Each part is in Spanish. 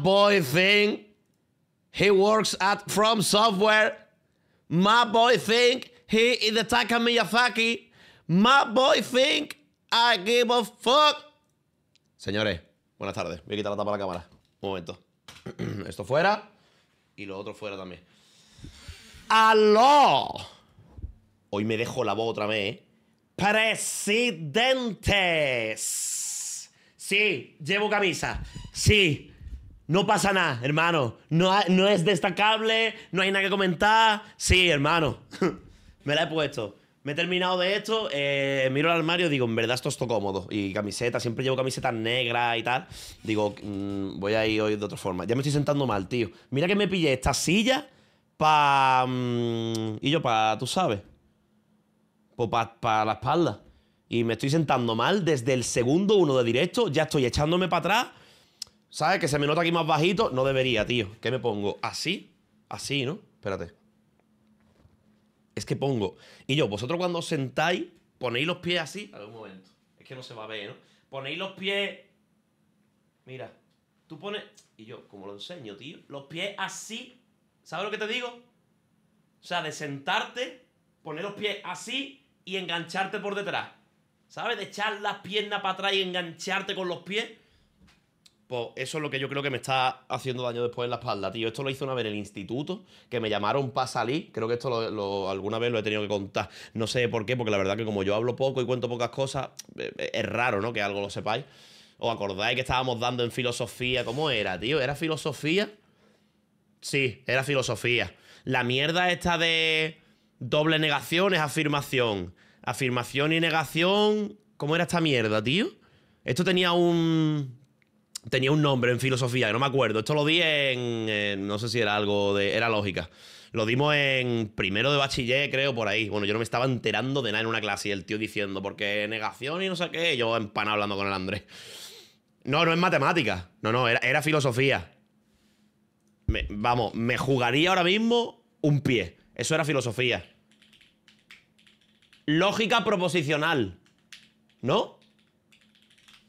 boy think he works at From Software. My boy think he is the Taka Miyazaki. My boy think I give a fuck. Señores, buenas tardes. Voy a quitar la tapa de la cámara. Un momento. Esto fuera y lo otro fuera también. ¡Aló! Hoy me dejo la voz otra vez, ¿eh? ¡Presidentes! Sí, llevo camisa. Sí, no pasa nada, hermano. No, no es destacable, no hay nada que comentar. Sí, hermano. me la he puesto. Me he terminado de esto, eh, miro el armario y digo, en verdad esto todo cómodo. Y camiseta, siempre llevo camisetas negras y tal. Digo, mm, voy a ir hoy de otra forma. Ya me estoy sentando mal, tío. Mira que me pillé esta silla para... Mm, y yo para, tú sabes. Pues para la espalda. Y me estoy sentando mal desde el segundo uno de directo. Ya estoy echándome para atrás ¿Sabes? Que se me nota aquí más bajito. No debería, tío. ¿Qué me pongo? ¿Así? Así, ¿no? Espérate. Es que pongo. Y yo, vosotros cuando os sentáis, ponéis los pies así. A ver, un momento. Es que no se va a ver, ¿no? Ponéis los pies. Mira, tú pones. Y yo, como lo enseño, tío? Los pies así. ¿Sabes lo que te digo? O sea, de sentarte, poner los pies así y engancharte por detrás. ¿Sabes? De echar las piernas para atrás y engancharte con los pies. Pues eso es lo que yo creo que me está haciendo daño después en la espalda, tío. Esto lo hice una vez en el instituto, que me llamaron para salir. Creo que esto alguna vez lo he tenido que contar. No sé por qué, porque la verdad que como yo hablo poco y cuento pocas cosas, eh, eh, es raro, ¿no? Que algo lo sepáis. ¿Os acordáis que estábamos dando en filosofía? ¿Cómo era, tío? ¿Era filosofía? Sí, era filosofía. La mierda esta de doble negación es afirmación. Afirmación y negación. ¿Cómo era esta mierda, tío? Esto tenía un tenía un nombre en filosofía, que no me acuerdo. Esto lo di en, eh, no sé si era algo de, era lógica. Lo dimos en primero de bachiller, creo, por ahí. Bueno, yo no me estaba enterando de nada en una clase y el tío diciendo, porque negación y no sé qué, yo empanado hablando con el Andrés. No, no es matemática. No, no, era, filosofía. vamos, me jugaría ahora mismo un pie. Eso era filosofía. Lógica proposicional. ¿No?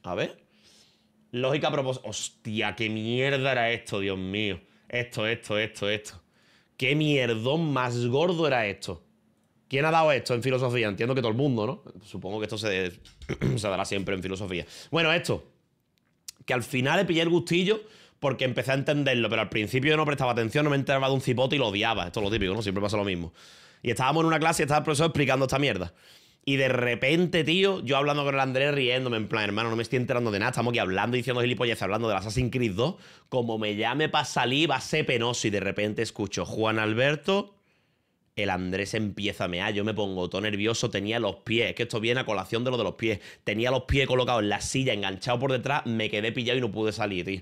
A ver. Lógica propósito. Pues, hostia, qué mierda era esto, Dios mío. Esto, esto, esto, esto. Qué mierdón más gordo era esto. ¿Quién ha dado esto en filosofía? Entiendo que todo el mundo, ¿no? Supongo que esto se, se dará siempre en filosofía. Bueno, esto. Que al final le pillé el gustillo porque empecé a entenderlo, pero al principio no prestaba atención, no me enteraba de un cipote y lo odiaba. Esto es lo típico, ¿no? Siempre pasa lo mismo. Y estábamos en una clase y estaba el profesor explicando esta mierda. Y de repente, tío, yo hablando con el Andrés riéndome, en plan, hermano, no me estoy enterando de nada. Estamos aquí hablando, diciendo gilipollas, hablando de Assassin's Creed 2. Como me llame para salir, va a ser penoso. Y de repente escucho Juan Alberto, el Andrés empieza a mear. Yo me pongo todo nervioso, tenía los pies, que esto viene a colación de lo de los pies. Tenía los pies colocados en la silla, enganchado por detrás, me quedé pillado y no pude salir, tío.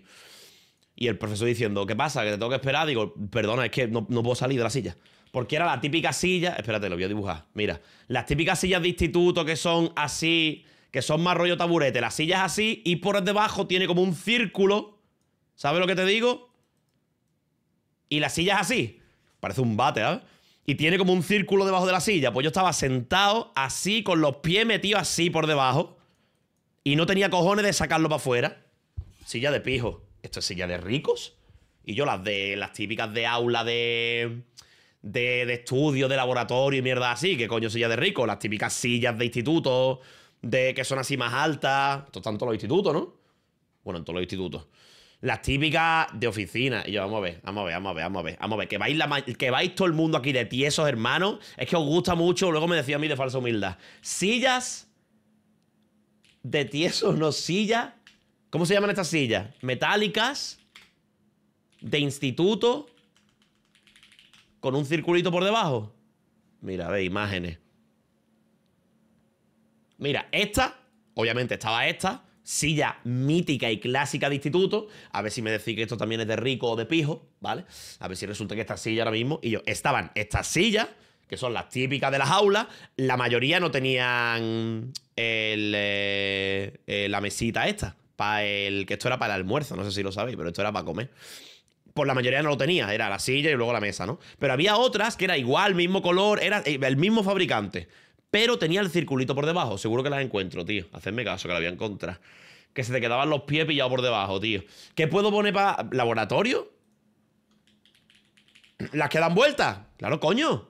Y el profesor diciendo, ¿qué pasa? ¿Que te tengo que esperar? Digo, perdona, es que no puedo salir de la silla. Porque era la típica silla. Espérate, lo voy a dibujar. Mira, las típicas sillas de instituto que son así, que son más rollo taburete. La silla es así y por debajo tiene como un círculo. ¿Sabes lo que te digo? Y la silla es así. Parece un bate, ¿sabes? Y tiene como un círculo debajo de la silla. Pues yo estaba sentado así, con los pies metidos así por debajo. Y no tenía cojones de sacarlo para afuera. Silla de pijo. Esto es silla de ricos. Y yo las de las típicas de aula de de, estudio, de laboratorio y mierda así, que coño silla de rico, las típicas sillas de instituto, de que son así más altas, esto están todos los institutos, ¿no? Bueno, en todos los institutos. Las típicas de oficina. Y yo, vamos a ver, vamos a ver, vamos a ver, vamos a ver. Vamos a ver, que vais, que todo el mundo aquí de tiesos, hermano. Es que os gusta mucho, luego me decía a mí de falsa humildad. Sillas de tiesos, no sillas. ¿Cómo se llaman estas sillas? Metálicas, de instituto, con un circulito por debajo. Mira, ve, imágenes. Mira, esta, obviamente estaba esta, silla mítica y clásica de instituto. A ver si me decís que esto también es de rico o de pijo, ¿vale? A ver si resulta que esta silla ahora mismo. Y yo, estaban estas sillas, que son las típicas de las aulas. La mayoría no tenían eh, eh, la mesita esta. Para el. que esto era para el almuerzo, no sé si lo sabéis, pero esto era para comer pues la mayoría no lo tenía, era la silla y luego la mesa, ¿no? Pero había otras que era igual, mismo color, era eh, el mismo fabricante, pero tenía el circulito por debajo. Seguro que las encuentro, tío. Hacedme caso, que la voy a encontrar. Que se te quedaban los pies pillados por debajo, tío. ¿Qué puedo poner para laboratorio? ¿Las que dan vueltas? Claro, coño.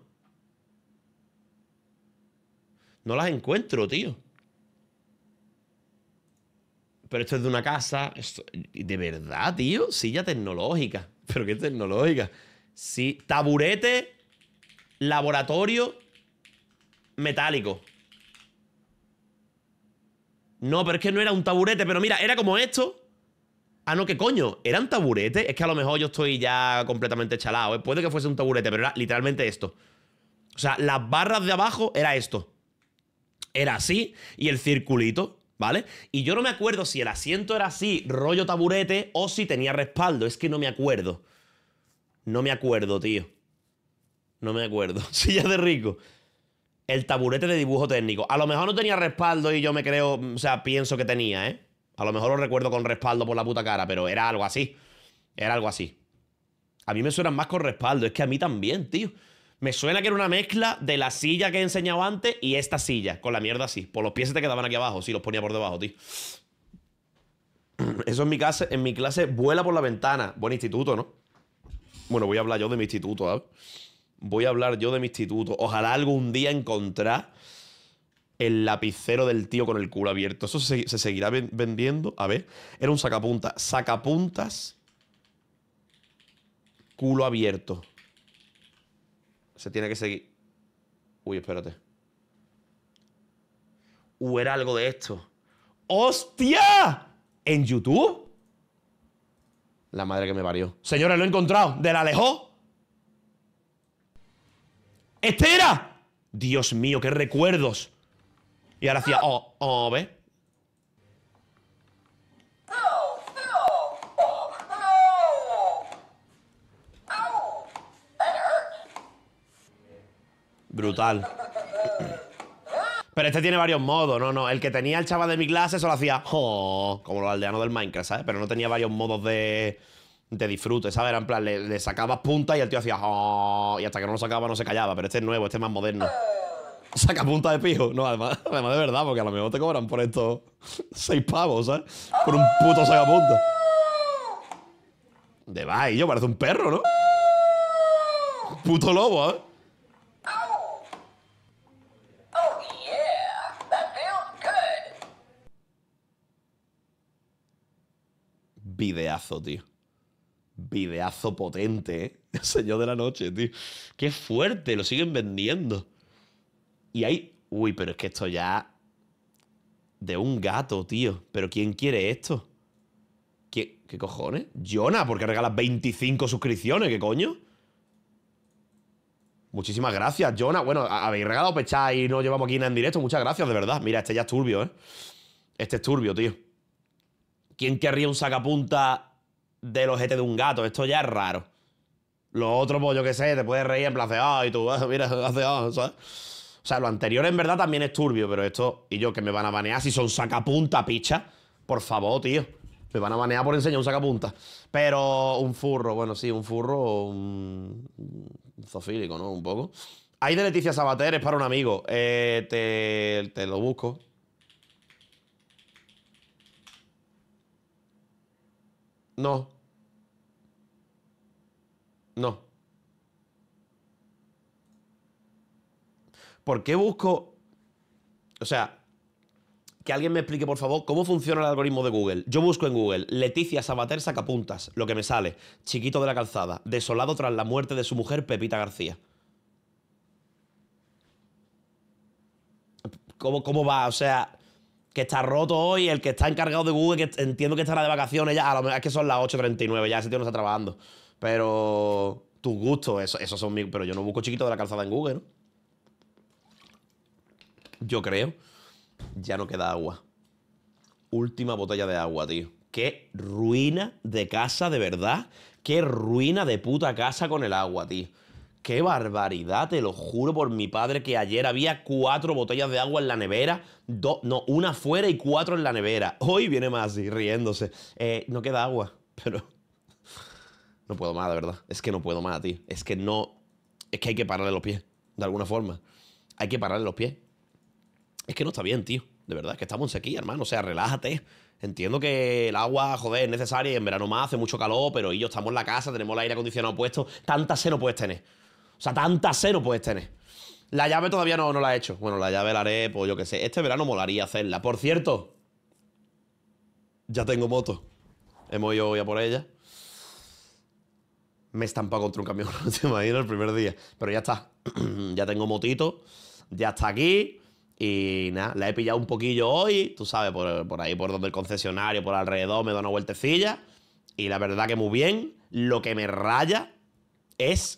No las encuentro, tío pero esto es de una casa. de verdad, tío. Silla tecnológica. ¿Pero qué tecnológica? Sí, taburete, laboratorio, metálico. No, pero es que no era un taburete. Pero mira, era como esto. Ah, no, ¿qué coño? ¿Era un Es que a lo mejor yo estoy ya completamente chalado. ¿eh? Puede que fuese un taburete, pero era literalmente esto. O sea, las barras de abajo era esto. Era así y el circulito. ¿vale? Y yo no me acuerdo si el asiento era así, rollo taburete, o si tenía respaldo. Es que no me acuerdo. No me acuerdo, tío. No me acuerdo. Silla de rico. El taburete de dibujo técnico. A lo mejor no tenía respaldo y yo me creo, o sea, pienso que tenía, ¿eh? A lo mejor lo recuerdo con respaldo por la puta cara, pero era algo así. Era algo así. A mí me suenan más con respaldo. Es que a mí también, tío. Me suena que era una mezcla de la silla que he enseñado antes y esta silla, con la mierda así. Por los pies se te quedaban aquí abajo, si los ponía por debajo, tío. Eso en mi clase, en mi clase vuela por la ventana. Buen instituto, ¿no? Bueno, voy a hablar yo de mi instituto, Voy a hablar yo de mi instituto. Ojalá algún día encontrar el lapicero del tío con el culo abierto. Eso se, se seguirá vendiendo. A ver, era un sacapuntas. Sacapuntas. Culo abierto. Se tiene que seguir. Uy, espérate. O era algo de esto. ¡Hostia! ¿En YouTube? La madre que me parió. Señores, lo he encontrado. De la ¡Este era! Dios mío, qué recuerdos. Y ahora hacía, oh, oh, ¿ves? Brutal. Pero este tiene varios modos, no, no. El que tenía el chaval de mi clase solo hacía como los aldeanos del Minecraft, ¿sabes? Pero no tenía varios modos de, de disfrute, ¿sabes? Era en plan, le, sacabas punta y el tío hacía y hasta que no lo sacaba no se callaba. Pero este es nuevo, este es más moderno. Saca punta de pijo. No, además, además de verdad, porque a lo mejor te cobran por esto seis pavos, ¿sabes? Por un puto sacapunta. De va, yo parece un perro, ¿no? Puto lobo, ¿eh? videazo, tío. Videazo potente, ¿eh? El Señor de la Noche, tío. Qué fuerte, lo siguen vendiendo. Y hay... Uy, pero es que esto ya... De un gato, tío. Pero ¿quién quiere esto? ¿Qué, ¿Qué cojones? Jonah, ¿por qué regalas 25 suscripciones? ¿Qué coño? Muchísimas gracias, Jonah. Bueno, habéis regalado pechá pues, y no llevamos aquí nada en directo. Muchas gracias, de verdad. Mira, este ya es turbio, ¿eh? Este es turbio, tío. ¿Quién querría un sacapunta de los ojete de un gato? Esto ya es raro. Lo otro, pues yo qué sé, te puedes reír en plan ah, y tú, mira, hace, ¿sabes? O sea, lo anterior en verdad también es turbio, pero esto, y yo, que me van a banear si son sacapunta, picha. Por favor, tío. Me van a banear por enseñar un sacapunta. Pero un furro, bueno, sí, un furro, un, zofílico, ¿no? Un poco. Hay de Leticia Sabater, es para un amigo. Eh, te, te lo busco. No. No. ¿Por qué busco... O sea, que alguien me explique, por favor, cómo funciona el algoritmo de Google. Yo busco en Google Leticia Sabater sacapuntas, lo que me sale, chiquito de la calzada, desolado tras la muerte de su mujer Pepita García. ¿Cómo, cómo va? O sea, que está roto hoy, el que está encargado de Google, que entiendo que estará de vacaciones ya, a lo mejor es que son las 8.39, ya ese tío no está trabajando. Pero tus gustos, esos son mis... Pero yo no busco chiquito de la calzada en Google, ¿no? Yo creo. Ya no queda agua. Última botella de agua, tío. Qué ruina de casa, de verdad. Qué ruina de puta casa con el agua, tío. ¡Qué barbaridad! Te lo juro por mi padre que ayer había cuatro botellas de agua en la nevera. dos, no, una fuera y cuatro en la nevera. Hoy viene más así, riéndose. Eh, no queda agua, pero... No puedo más, de verdad. Es que no puedo más, tío. Es que no... Es que hay que pararle los pies, de alguna forma. Hay que pararle los pies. Es que no está bien, tío. De verdad, es que estamos en sequía, hermano. O sea, relájate. Entiendo que el agua, joder, es necesaria y en verano más, hace mucho calor, pero yo estamos en la casa, tenemos el aire acondicionado puesto. Tanta se no puedes tener. O sea, tanta cero puedes tener. La llave todavía no, la he hecho. Bueno, la llave la haré, pues yo qué sé. Este verano molaría hacerla. Por cierto, ya tengo moto. Hemos ido hoy a por ella. Me he estampado contra un camión, no te imaginas, el primer día. Pero ya está. ya tengo motito. Ya está aquí. Y nada, la he pillado un poquillo hoy. Tú sabes, por, por ahí, por donde el concesionario, por alrededor, me da una vueltecilla. Y la verdad que muy bien. Lo que me raya es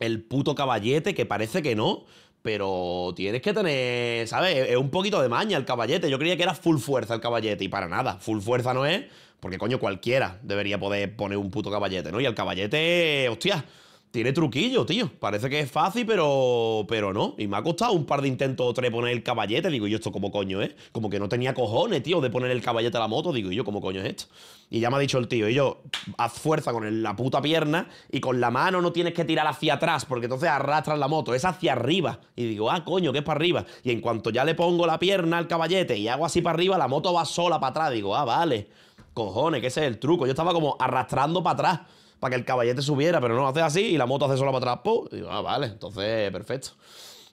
el puto caballete, que parece que no, pero tienes que tener, ¿sabes? Es un poquito de maña el caballete. Yo creía que era full fuerza el caballete y para nada. Full fuerza no es, porque coño, cualquiera debería poder poner un puto caballete, ¿no? Y el caballete, hostia tiene truquillo, tío. Parece que es fácil, pero, pero no. Y me ha costado un par de intentos o tres poner el caballete. Digo, yo esto como coño Eh? Como que no tenía cojones, tío, de poner el caballete a la moto. Digo, yo como coño es esto. Y ya me ha dicho el tío, y yo, haz fuerza con la puta pierna y con la mano no tienes que tirar hacia atrás, porque entonces arrastras la moto, es hacia arriba. Y digo, ah, coño, que es para arriba. Y en cuanto ya le pongo la pierna al caballete y hago así para arriba, la moto va sola para atrás. Digo, ah, vale. Cojones, que ese es el truco. Yo estaba como arrastrando para atrás para que el caballete subiera, pero no hace así y la moto hace sola para atrás. Y digo, ah, vale, entonces perfecto.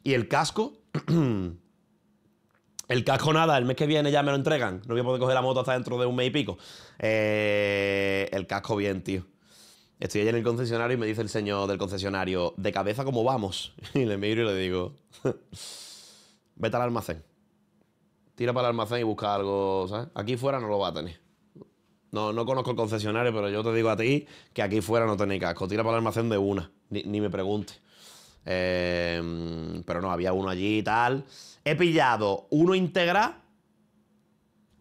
Y el casco, el casco nada, el mes que viene ya me lo entregan. No voy a poder coger la moto hasta dentro de un mes y pico. Eh, el casco bien, tío. Estoy allí en el concesionario y me dice el señor del concesionario, de cabeza como vamos. Y le miro y le digo, vete al almacén. Tira para el almacén y busca algo, ¿sabes? Aquí fuera no lo va a tener. No, no conozco el concesionario, pero yo te digo a ti que aquí fuera no tenéis casco. Tira para el almacén de una, ni, me pregunte. Em, pero no, había uno allí y tal. He pillado uno integral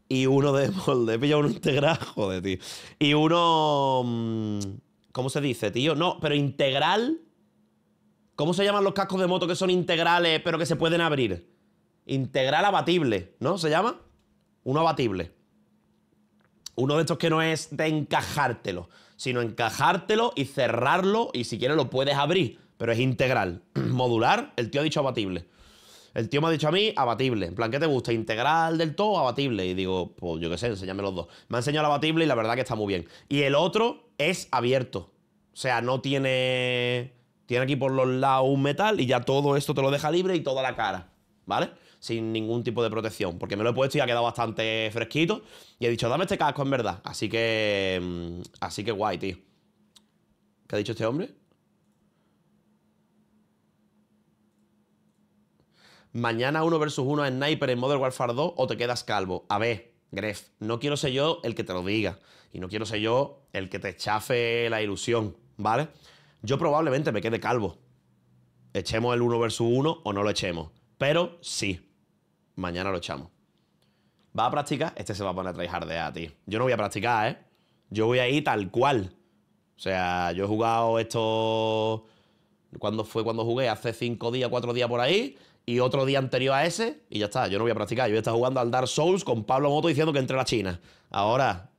y uno de molde. He pillado uno integral, joder, tío. Y uno... Mm, ¿Cómo se dice, tío? No, pero integral... ¿Cómo se llaman los cascos de moto que son integrales pero que se pueden abrir? Integral abatible, ¿no? ¿Se llama? Uno abatible uno de estos que no es de encajártelo, sino encajártelo y cerrarlo y si quieres lo puedes abrir, pero es integral. Modular, el tío ha dicho abatible. El tío me ha dicho a mí abatible. En plan, ¿qué te gusta? ¿Integral del todo abatible? Y digo, pues yo qué sé, enséñame los dos. Me ha enseñado el abatible y la verdad que está muy bien. Y el otro es abierto. O sea, no tiene... Tiene aquí por los lados un metal y ya todo esto te lo deja libre y toda la cara. ¿Vale? sin ningún tipo de protección, porque me lo he puesto y ha quedado bastante fresquito. Y he dicho, dame este casco en verdad. Así que. Mm, así que guay, tío. ¿Qué ha dicho este hombre? Mañana uno versus uno en Sniper en Modern Warfare 2 o te quedas calvo. A ver, Gref, no quiero ser yo el que te lo diga. Y no quiero ser yo el que te chafe la ilusión, ¿vale? Yo probablemente me quede calvo. Echemos el uno versus uno o no lo echemos. Pero sí, mañana lo echamos. ¿Va a practicar? Este se va a poner a a tío. Yo no voy a practicar, ¿eh? Yo voy a ir tal cual. O sea, yo he jugado esto... ¿Cuándo fue cuando jugué? Hace cinco días, cuatro días por ahí. Y otro día anterior a ese. Y ya está, yo no voy a practicar. Yo voy a jugando al Dark Souls con Pablo Moto diciendo que entre la China. Ahora...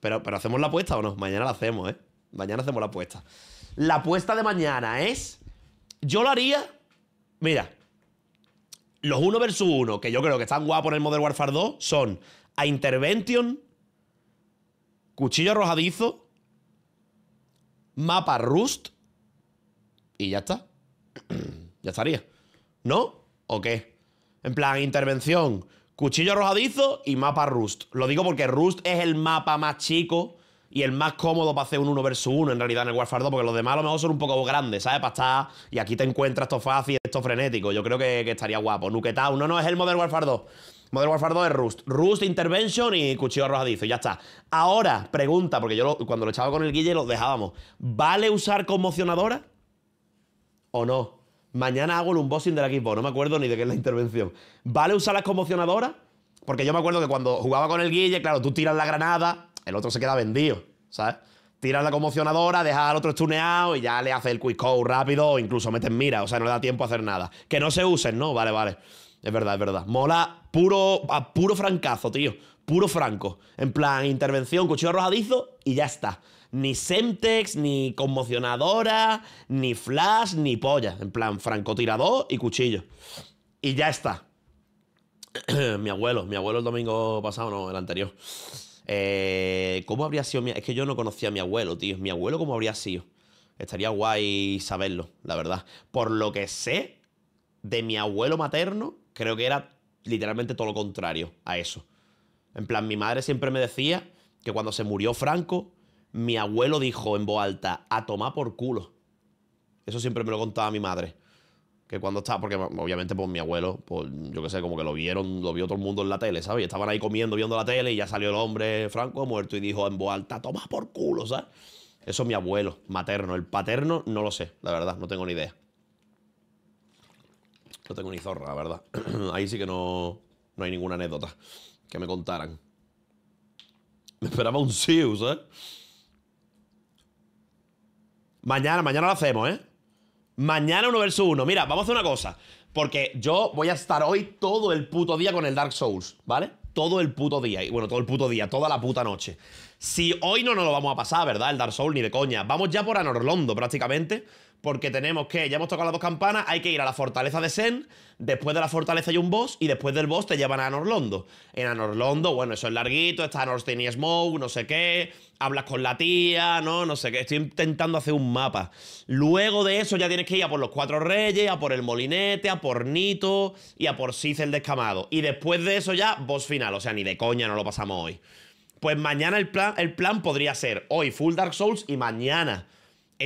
Pero, pero ¿hacemos la apuesta o no? Mañana la hacemos, ¿eh? Mañana hacemos la apuesta. La apuesta de mañana es... Yo lo haría... Mira, los 1 versus 1, que yo creo que están guapos en el Modern Warfare 2, son a Intervention, Cuchillo Arrojadizo, Mapa Rust y ya está. ya estaría. ¿No? ¿O qué? En plan, intervención, Cuchillo Arrojadizo y Mapa Rust. Lo digo porque Rust es el mapa más chico y el más cómodo para hacer un 1 versus 1 en realidad en el Warfare 2, porque los demás a lo mejor son un poco grandes, ¿sabes? Para estar. Y aquí te encuentras esto fácil, esto frenético. Yo creo que, que estaría guapo. Nuketown, no, no, es el Modern Warfare 2. Modern Warfare 2 es Rust. Rust, Intervention y Cuchillo Arrojadizo. Y ya está. Ahora, pregunta, porque yo cuando lo echaba con el Guille lo dejábamos. ¿Vale usar conmocionadora? ¿O no? Mañana hago el unboxing del equipo, no me acuerdo ni de qué es la intervención. ¿Vale usar las conmocionadora? Porque yo me acuerdo que cuando jugaba con el Guille, claro, tú tiras la granada, el otro se queda vendido, ¿sabes? Tira la conmocionadora, deja al otro estuneado y ya le hace el quick call rápido o incluso meten mira, o sea, no le da tiempo a hacer nada. Que no se usen, ¿no? Vale, vale. Es verdad, es verdad. Mola puro, puro francazo, tío. Puro franco. En plan, intervención, cuchillo arrojadizo y ya está. Ni Semtex, ni conmocionadora, ni flash, ni polla. En plan, francotirador y cuchillo. Y ya está. mi abuelo, mi abuelo el domingo pasado, no, el anterior. Eh, ¿Cómo habría sido Es que yo no conocía a mi abuelo, tío. ¿Mi abuelo cómo habría sido? Estaría guay saberlo, la verdad. Por lo que sé de mi abuelo materno, creo que era literalmente todo lo contrario a eso. En plan, mi madre siempre me decía que cuando se murió Franco, mi abuelo dijo en voz alta, a tomar por culo. Eso siempre me lo contaba mi madre que cuando estaba, porque obviamente pues mi abuelo, pues yo qué sé, como que lo vieron, lo vio todo el mundo en la tele, ¿sabes? Y estaban ahí comiendo, viendo la tele y ya salió el hombre Franco muerto y dijo en voz alta, toma por culo, ¿sabes? Eso es mi abuelo, materno. El paterno no lo sé, la verdad, no tengo ni idea. No tengo ni zorra, la verdad. ahí sí que no, no hay ninguna anécdota que me contaran. Me esperaba un Sius, ¿sabes? ¿eh? Mañana, mañana lo hacemos, ¿eh? Mañana uno versus uno. Mira, vamos a hacer una cosa. Porque yo voy a estar hoy todo el puto día con el Dark Souls, ¿vale? Todo el puto día. Y bueno, todo el puto día, toda la puta noche. Si hoy no nos lo vamos a pasar, ¿verdad? El Dark Souls ni de coña. Vamos ya por Anorlondo prácticamente porque tenemos que, ya hemos tocado las dos campanas, hay que ir a la fortaleza de Sen, después de la fortaleza hay un boss, y después del boss te llevan a Anorlondo. En Anorlondo, bueno, eso es larguito, está Anorstein y Smoke, no sé qué, hablas con la tía, no, no sé qué, estoy intentando hacer un mapa. Luego de eso ya tienes que ir a por los Cuatro Reyes, a por el Molinete, a por Nito y a por Sith el Descamado. Y después de eso ya, boss final, o sea, ni de coña no lo pasamos hoy. Pues mañana el plan, el plan podría ser hoy Full Dark Souls y mañana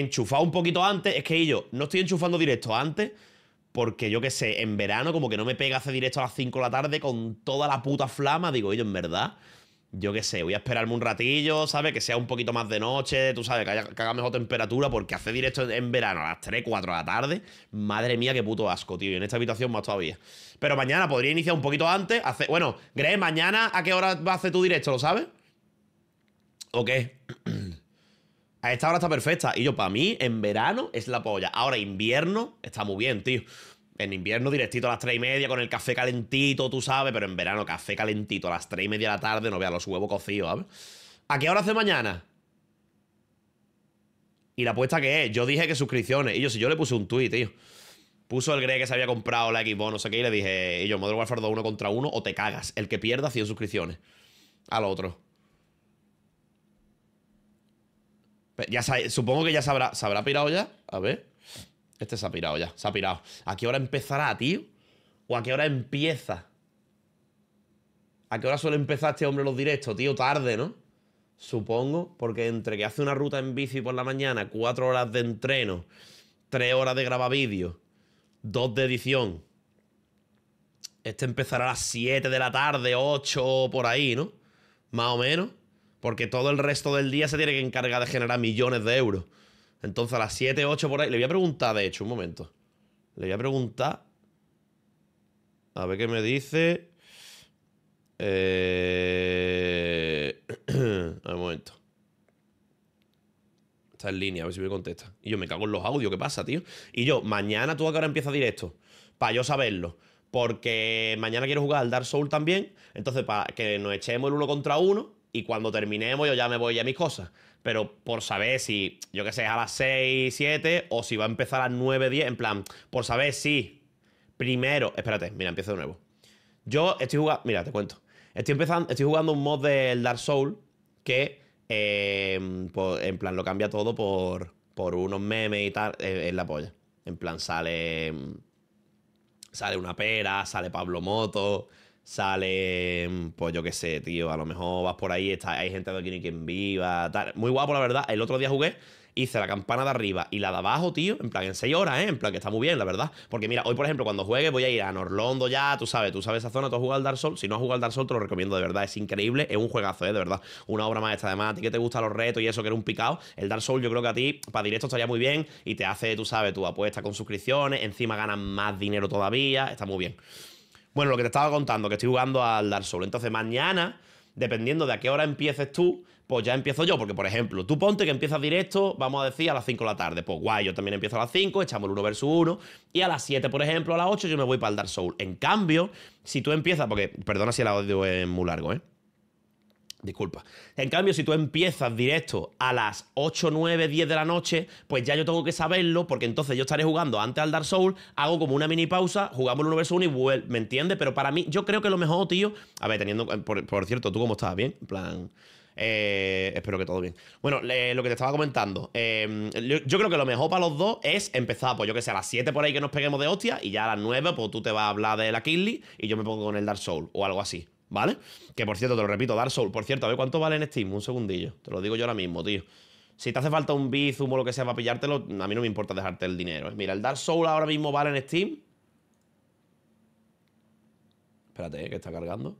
enchufado un poquito antes. Es que yo no estoy enchufando directo antes porque yo qué sé, en verano como que no me pega hacer directo a las 5 de la tarde con toda la puta flama. Digo, yo en verdad, yo qué sé, voy a esperarme un ratillo, ¿sabes? Que sea un poquito más de noche, tú sabes, que, haga mejor temperatura porque hacer directo en verano a las 3, 4 de la tarde, madre mía, qué puto asco, tío. Y en esta habitación más todavía. Pero mañana podría iniciar un poquito antes. hace bueno, Greg, mañana a qué hora va a hacer tu directo, ¿lo sabes? ¿O qué? A esta hora está perfecta. Y yo, para mí, en verano es la polla. Ahora, invierno está muy bien, tío. En invierno directito a las 3 y media con el café calentito, tú sabes, pero en verano café calentito a las 3 y media de la tarde, no vea los huevos cocidos, ver. ¿A qué hora hace mañana? Y la apuesta que es, yo dije que suscripciones. Y yo, si yo le puse un tuit, tío. Puso el Grey que se había comprado la Xbox, no sé qué, y le dije, y yo, Modern Warfare 2 1 contra 1 o te cagas. El que pierda 100 suscripciones. Al otro. supongo que ya sabrá. ¿Se habrá pirado ya? A ver. Este se ha pirado ya. Se ha pirado. ¿A qué hora empezará, tío? ¿O a qué hora empieza? ¿A qué hora suele empezar este hombre los directos, tío? Tarde, ¿no? Supongo, porque entre que hace una ruta en bici por la mañana, cuatro horas de entreno, tres horas de grabar vídeo, dos de edición. Este empezará a las siete de la tarde, ocho, por ahí, ¿no? Más o menos. Porque todo el resto del día se tiene que encargar de generar millones de euros. Entonces a las 7, 8 por ahí. Le voy a preguntar, de hecho, un momento. Le voy a preguntar. A ver qué me dice. Eh... un momento. Está en línea, a ver si me contesta. Y yo me cago en los audios, ¿qué pasa, tío? Y yo, mañana tú a que ahora empieza directo. Para yo saberlo. Porque mañana quiero jugar al Dark Soul también. Entonces, para que nos echemos el uno contra uno y cuando terminemos yo ya me voy a mis cosas. Pero por saber si, yo qué sé, a las 6, 7 o si va a empezar a las 9, 10, en plan, por saber si primero, espérate, mira, empiezo de nuevo. Yo estoy jugando, mira, te cuento. Estoy empezando, estoy jugando un mod del Dark Soul que em, pues, en plan lo cambia todo por, por unos memes y tal, es, la polla. En plan sale sale una pera, sale Pablo Moto, sale mm, pues yo qué sé, tío, a lo mejor vas por ahí, hay gente de aquí ni quien viva, tal. Muy guapo, la verdad. El otro día jugué, hice la campana de arriba y la de abajo, tío, en plan en seis horas, ¿eh? En plan que está muy bien, la verdad. Porque mira, hoy, por ejemplo, cuando juegue voy a ir a Norlondo ya, tú sabes, tú sabes esa zona, tú has jugado al Dark Souls. Si no has al Dark Souls, te lo recomiendo, de verdad, es increíble, es un juegazo, ¿eh? De verdad, una obra maestra. Además, a ti que te gustan los retos y eso, que era un picado, el Dark Souls yo creo que a ti, para directo, estaría muy bien y te hace, tú sabes, tu apuesta con suscripciones, encima ganas más dinero todavía, está muy bien. Bueno, lo que te estaba contando, que estoy jugando al Dark Soul. Entonces, mañana, dependiendo de a qué hora empieces tú, pues ya empiezo yo. Porque, por ejemplo, tú ponte que empiezas directo, vamos a decir, a las 5 de la tarde. Pues guay, yo también empiezo a las 5, echamos el 1 versus 1. Y a las 7, por ejemplo, a las 8, yo me voy para el Dark Souls. En cambio, si tú empiezas, porque, perdona si el audio es muy largo, ¿eh? disculpa. En cambio, si tú empiezas directo a las 8, 9, 10 de la noche, pues ya yo tengo que saberlo, porque entonces yo estaré jugando antes al Dark soul hago como una mini pausa, jugamos el universo 1 y ¿me entiendes? Pero para mí, yo creo que lo mejor, tío. A ver, teniendo. Eh, por, cierto, ¿tú cómo estás? ¿Bien? En plan. Eh, espero que todo bien. Bueno, lo que te estaba comentando. Em, yo, creo que lo mejor para los dos es empezar, pues yo que sé, a las 7 por ahí que nos peguemos de hostia y ya a las 9, pues tú te vas a hablar de la y yo me pongo con el Dark Soul o algo así. ¿vale? Que por cierto, te lo repito, Dark Soul. Por cierto, a ver cuánto vale en Steam. Un segundillo. Te lo digo yo ahora mismo, tío. Si te hace falta un Bizum o lo que sea para pillártelo, a mí no me importa dejarte el dinero. ¿eh? Mira, el Dark Soul ahora mismo vale en Steam. Espérate, ¿eh? que está cargando.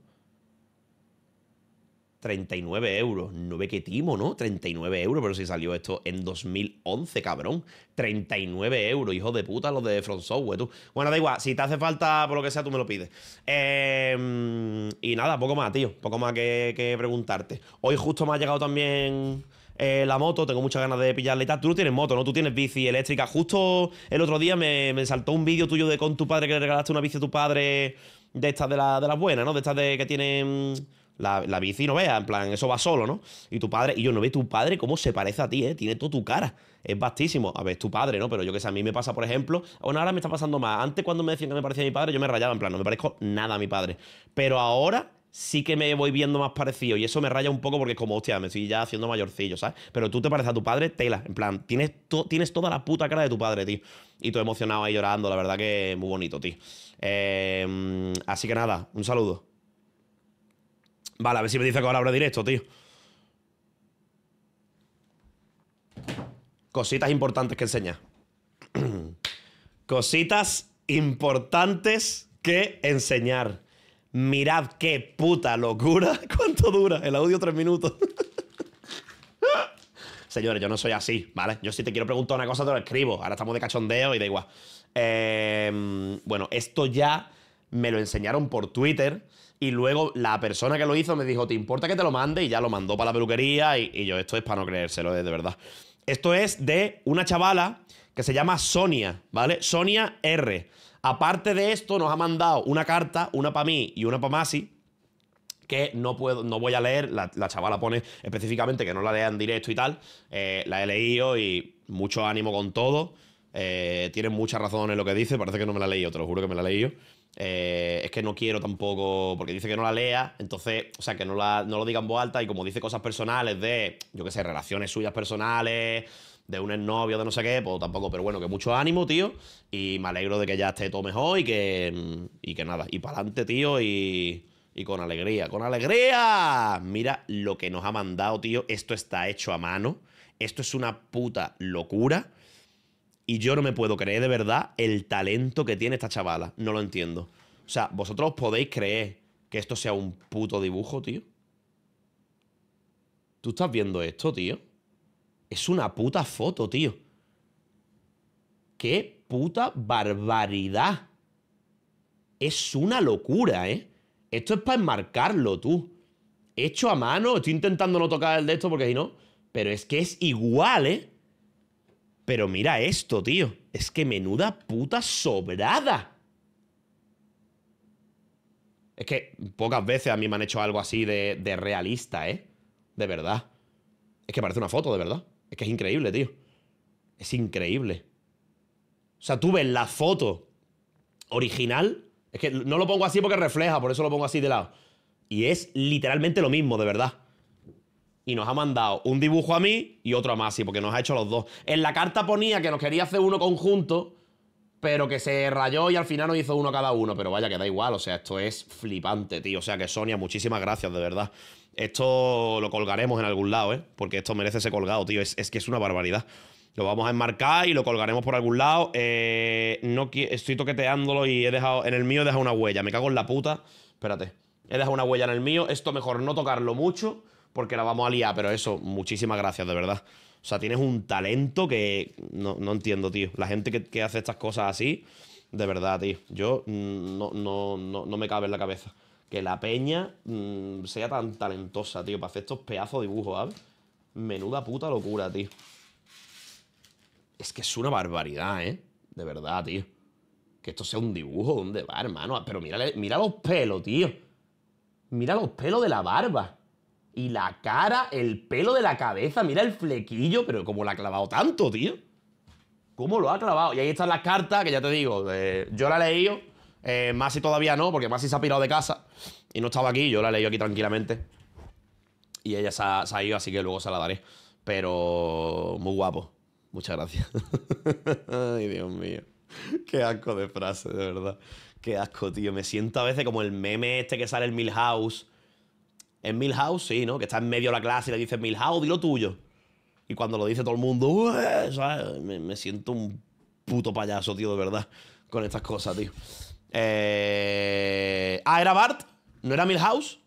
39 euros, no ve que timo, ¿no? 39 euros, pero si salió esto en 2011, cabrón. 39 euros, hijo de puta, los de Front Software, tú. Bueno, da igual, si te hace falta, por lo que sea, tú me lo pides. Em, y nada, poco más, tío, poco más que, preguntarte. Hoy justo me ha llegado también eh, la moto, tengo muchas ganas de pillarla y tal. Tú no tienes moto, ¿no? Tú tienes bici eléctrica. Justo el otro día me, saltó un vídeo tuyo de con tu padre que le regalaste una bici a tu padre de estas de, de las buenas, ¿no? De estas de que tienen la, la, bici no vea, en plan, eso va solo, ¿no? Y tu padre, y yo no ve tu padre cómo se parece a ti, ¿eh? Tiene toda tu cara. Es vastísimo. A ver, es tu padre, ¿no? Pero yo que sé, a mí me pasa, por ejemplo, ahora me está pasando más. Antes cuando me decían que me parecía a mi padre, yo me rayaba, en plan, no me parezco nada a mi padre. Pero ahora sí que me voy viendo más parecido y eso me raya un poco porque es como, hostia, me estoy ya haciendo mayorcillo, ¿sabes? Pero tú te pareces a tu padre, tela, en plan, tienes, tienes toda la puta cara de tu padre, tío. Y tú emocionado ahí llorando, la verdad que muy bonito, tío. Em, así que nada, un saludo. Vale, a ver si me dice que ahora directo, tío. Cositas importantes que enseñar. Cositas importantes que enseñar. Mirad qué puta locura. ¿Cuánto dura? El audio tres minutos. Señores, yo no soy así, ¿vale? Yo si te quiero preguntar una cosa te lo escribo. Ahora estamos de cachondeo y da igual. Em, bueno, esto ya me lo enseñaron por Twitter y luego la persona que lo hizo me dijo, ¿te importa que te lo mande? Y ya lo mandó para la peluquería. Y, yo, esto es para no creérselo, eh, de verdad. Esto es de una chavala que se llama Sonia, ¿vale? Sonia R. Aparte de esto, nos ha mandado una carta, una para mí y una para Masi, que no, puedo, no voy a leer. La, chavala pone específicamente que no la lean directo y tal. Eh, la he leído y mucho ánimo con todo. Eh, tiene mucha razón en lo que dice. Parece que no me la he leído, te lo juro que me la he leído. Eh, es que no quiero tampoco, porque dice que no la lea, entonces, o sea, que no, la, no lo digan en voz alta y como dice cosas personales de, yo qué sé, relaciones suyas personales, de un exnovio, de no sé qué, pues tampoco, pero bueno, que mucho ánimo, tío, y me alegro de que ya esté todo mejor y que, y que nada, y para adelante, tío, y, y con alegría, con alegría. Mira lo que nos ha mandado, tío, esto está hecho a mano, esto es una puta locura. Y yo no me puedo creer de verdad el talento que tiene esta chavala. No lo entiendo. O sea, ¿vosotros podéis creer que esto sea un puto dibujo, tío? ¿Tú estás viendo esto, tío? Es una puta foto, tío. ¡Qué puta barbaridad! Es una locura, ¿eh? Esto es para enmarcarlo, tú. Hecho a mano, estoy intentando no tocar el de esto porque si no. Pero es que es igual, ¿eh? Pero mira esto, tío. Es que menuda puta sobrada. Es que pocas veces a mí me han hecho algo así de, realista, ¿eh? De verdad. Es que parece una foto, de verdad. Es que es increíble, tío. Es increíble. O sea, tú ves la foto original. Es que no lo pongo así porque refleja, por eso lo pongo así de lado. Y es literalmente lo mismo, de verdad y nos ha mandado un dibujo a mí y otro a Masi, porque nos ha hecho los dos. En la carta ponía que nos quería hacer uno conjunto, pero que se rayó y al final nos hizo uno cada uno. Pero vaya, que da igual, o sea, esto es flipante, tío. O sea, que Sonia, muchísimas gracias, de verdad. Esto lo colgaremos en algún lado, ¿eh? Porque esto merece ser colgado, tío. Es, que es una barbaridad. Lo vamos a enmarcar y lo colgaremos por algún lado. Eh, no estoy toqueteándolo y he dejado. En el mío he dejado una huella. Me cago en la puta. Espérate. He dejado una huella en el mío. Esto mejor no tocarlo mucho porque la vamos a liar, pero eso, muchísimas gracias, de verdad. O sea, tienes un talento que no, entiendo, tío. La gente que, hace estas cosas así, de verdad, tío. Yo mm, no, no, me cabe en la cabeza que la peña mm, sea tan talentosa, tío, para hacer estos pedazos de dibujos, ¿sabes? Menuda puta locura, tío. Es que es una barbaridad, ¿eh? De verdad, tío. Que esto sea un dibujo, ¿dónde va, hermano? Pero mira, mira los pelos, tío. Mira los pelos de la barba. Y la cara, el pelo de la cabeza, mira el flequillo, pero como lo ha clavado tanto, tío. ¿Cómo lo ha clavado? Y ahí están las cartas, que ya te digo, yo la he leído. Eh, Masi todavía no, porque Masi se ha pirado de casa y no estaba aquí. Yo la he leído aquí tranquilamente. Y ella ha, se ha ido, así que luego se la daré. Pero muy guapo. Muchas gracias. Ay, Dios mío. Qué asco de frase, de verdad. Qué asco, tío. Me siento a veces como el meme este que sale en Milhouse en Milhouse, sí, ¿no? Que está en medio de la clase y le dices, Milhouse, di lo tuyo. Y cuando lo dice todo el mundo, Me, siento un puto payaso, tío, de verdad, con estas cosas, tío. Eh, ah, ¿era Bart? ¿No era Milhouse?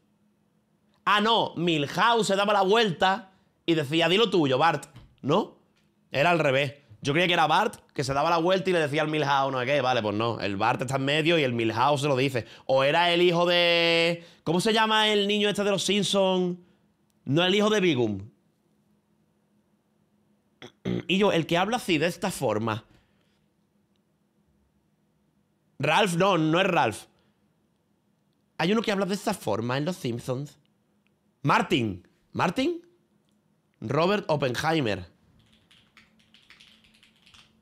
Ah, no, Milhouse se daba la vuelta y decía, di lo tuyo, Bart, ¿no? Era al revés. Yo creía que era Bart, que se daba la vuelta y le decía al Milhouse, no sé qué, vale, pues no. El Bart está en medio y el Milhouse se lo dice. O era el hijo de... ¿Cómo se llama el niño este de los Simpsons? No, el hijo de Bigum. Y yo, el que habla así, de esta forma. Ralph, no, no es Ralph. Hay uno que habla de esta forma en Los Simpsons. Martin. ¿Martin? Robert Oppenheimer.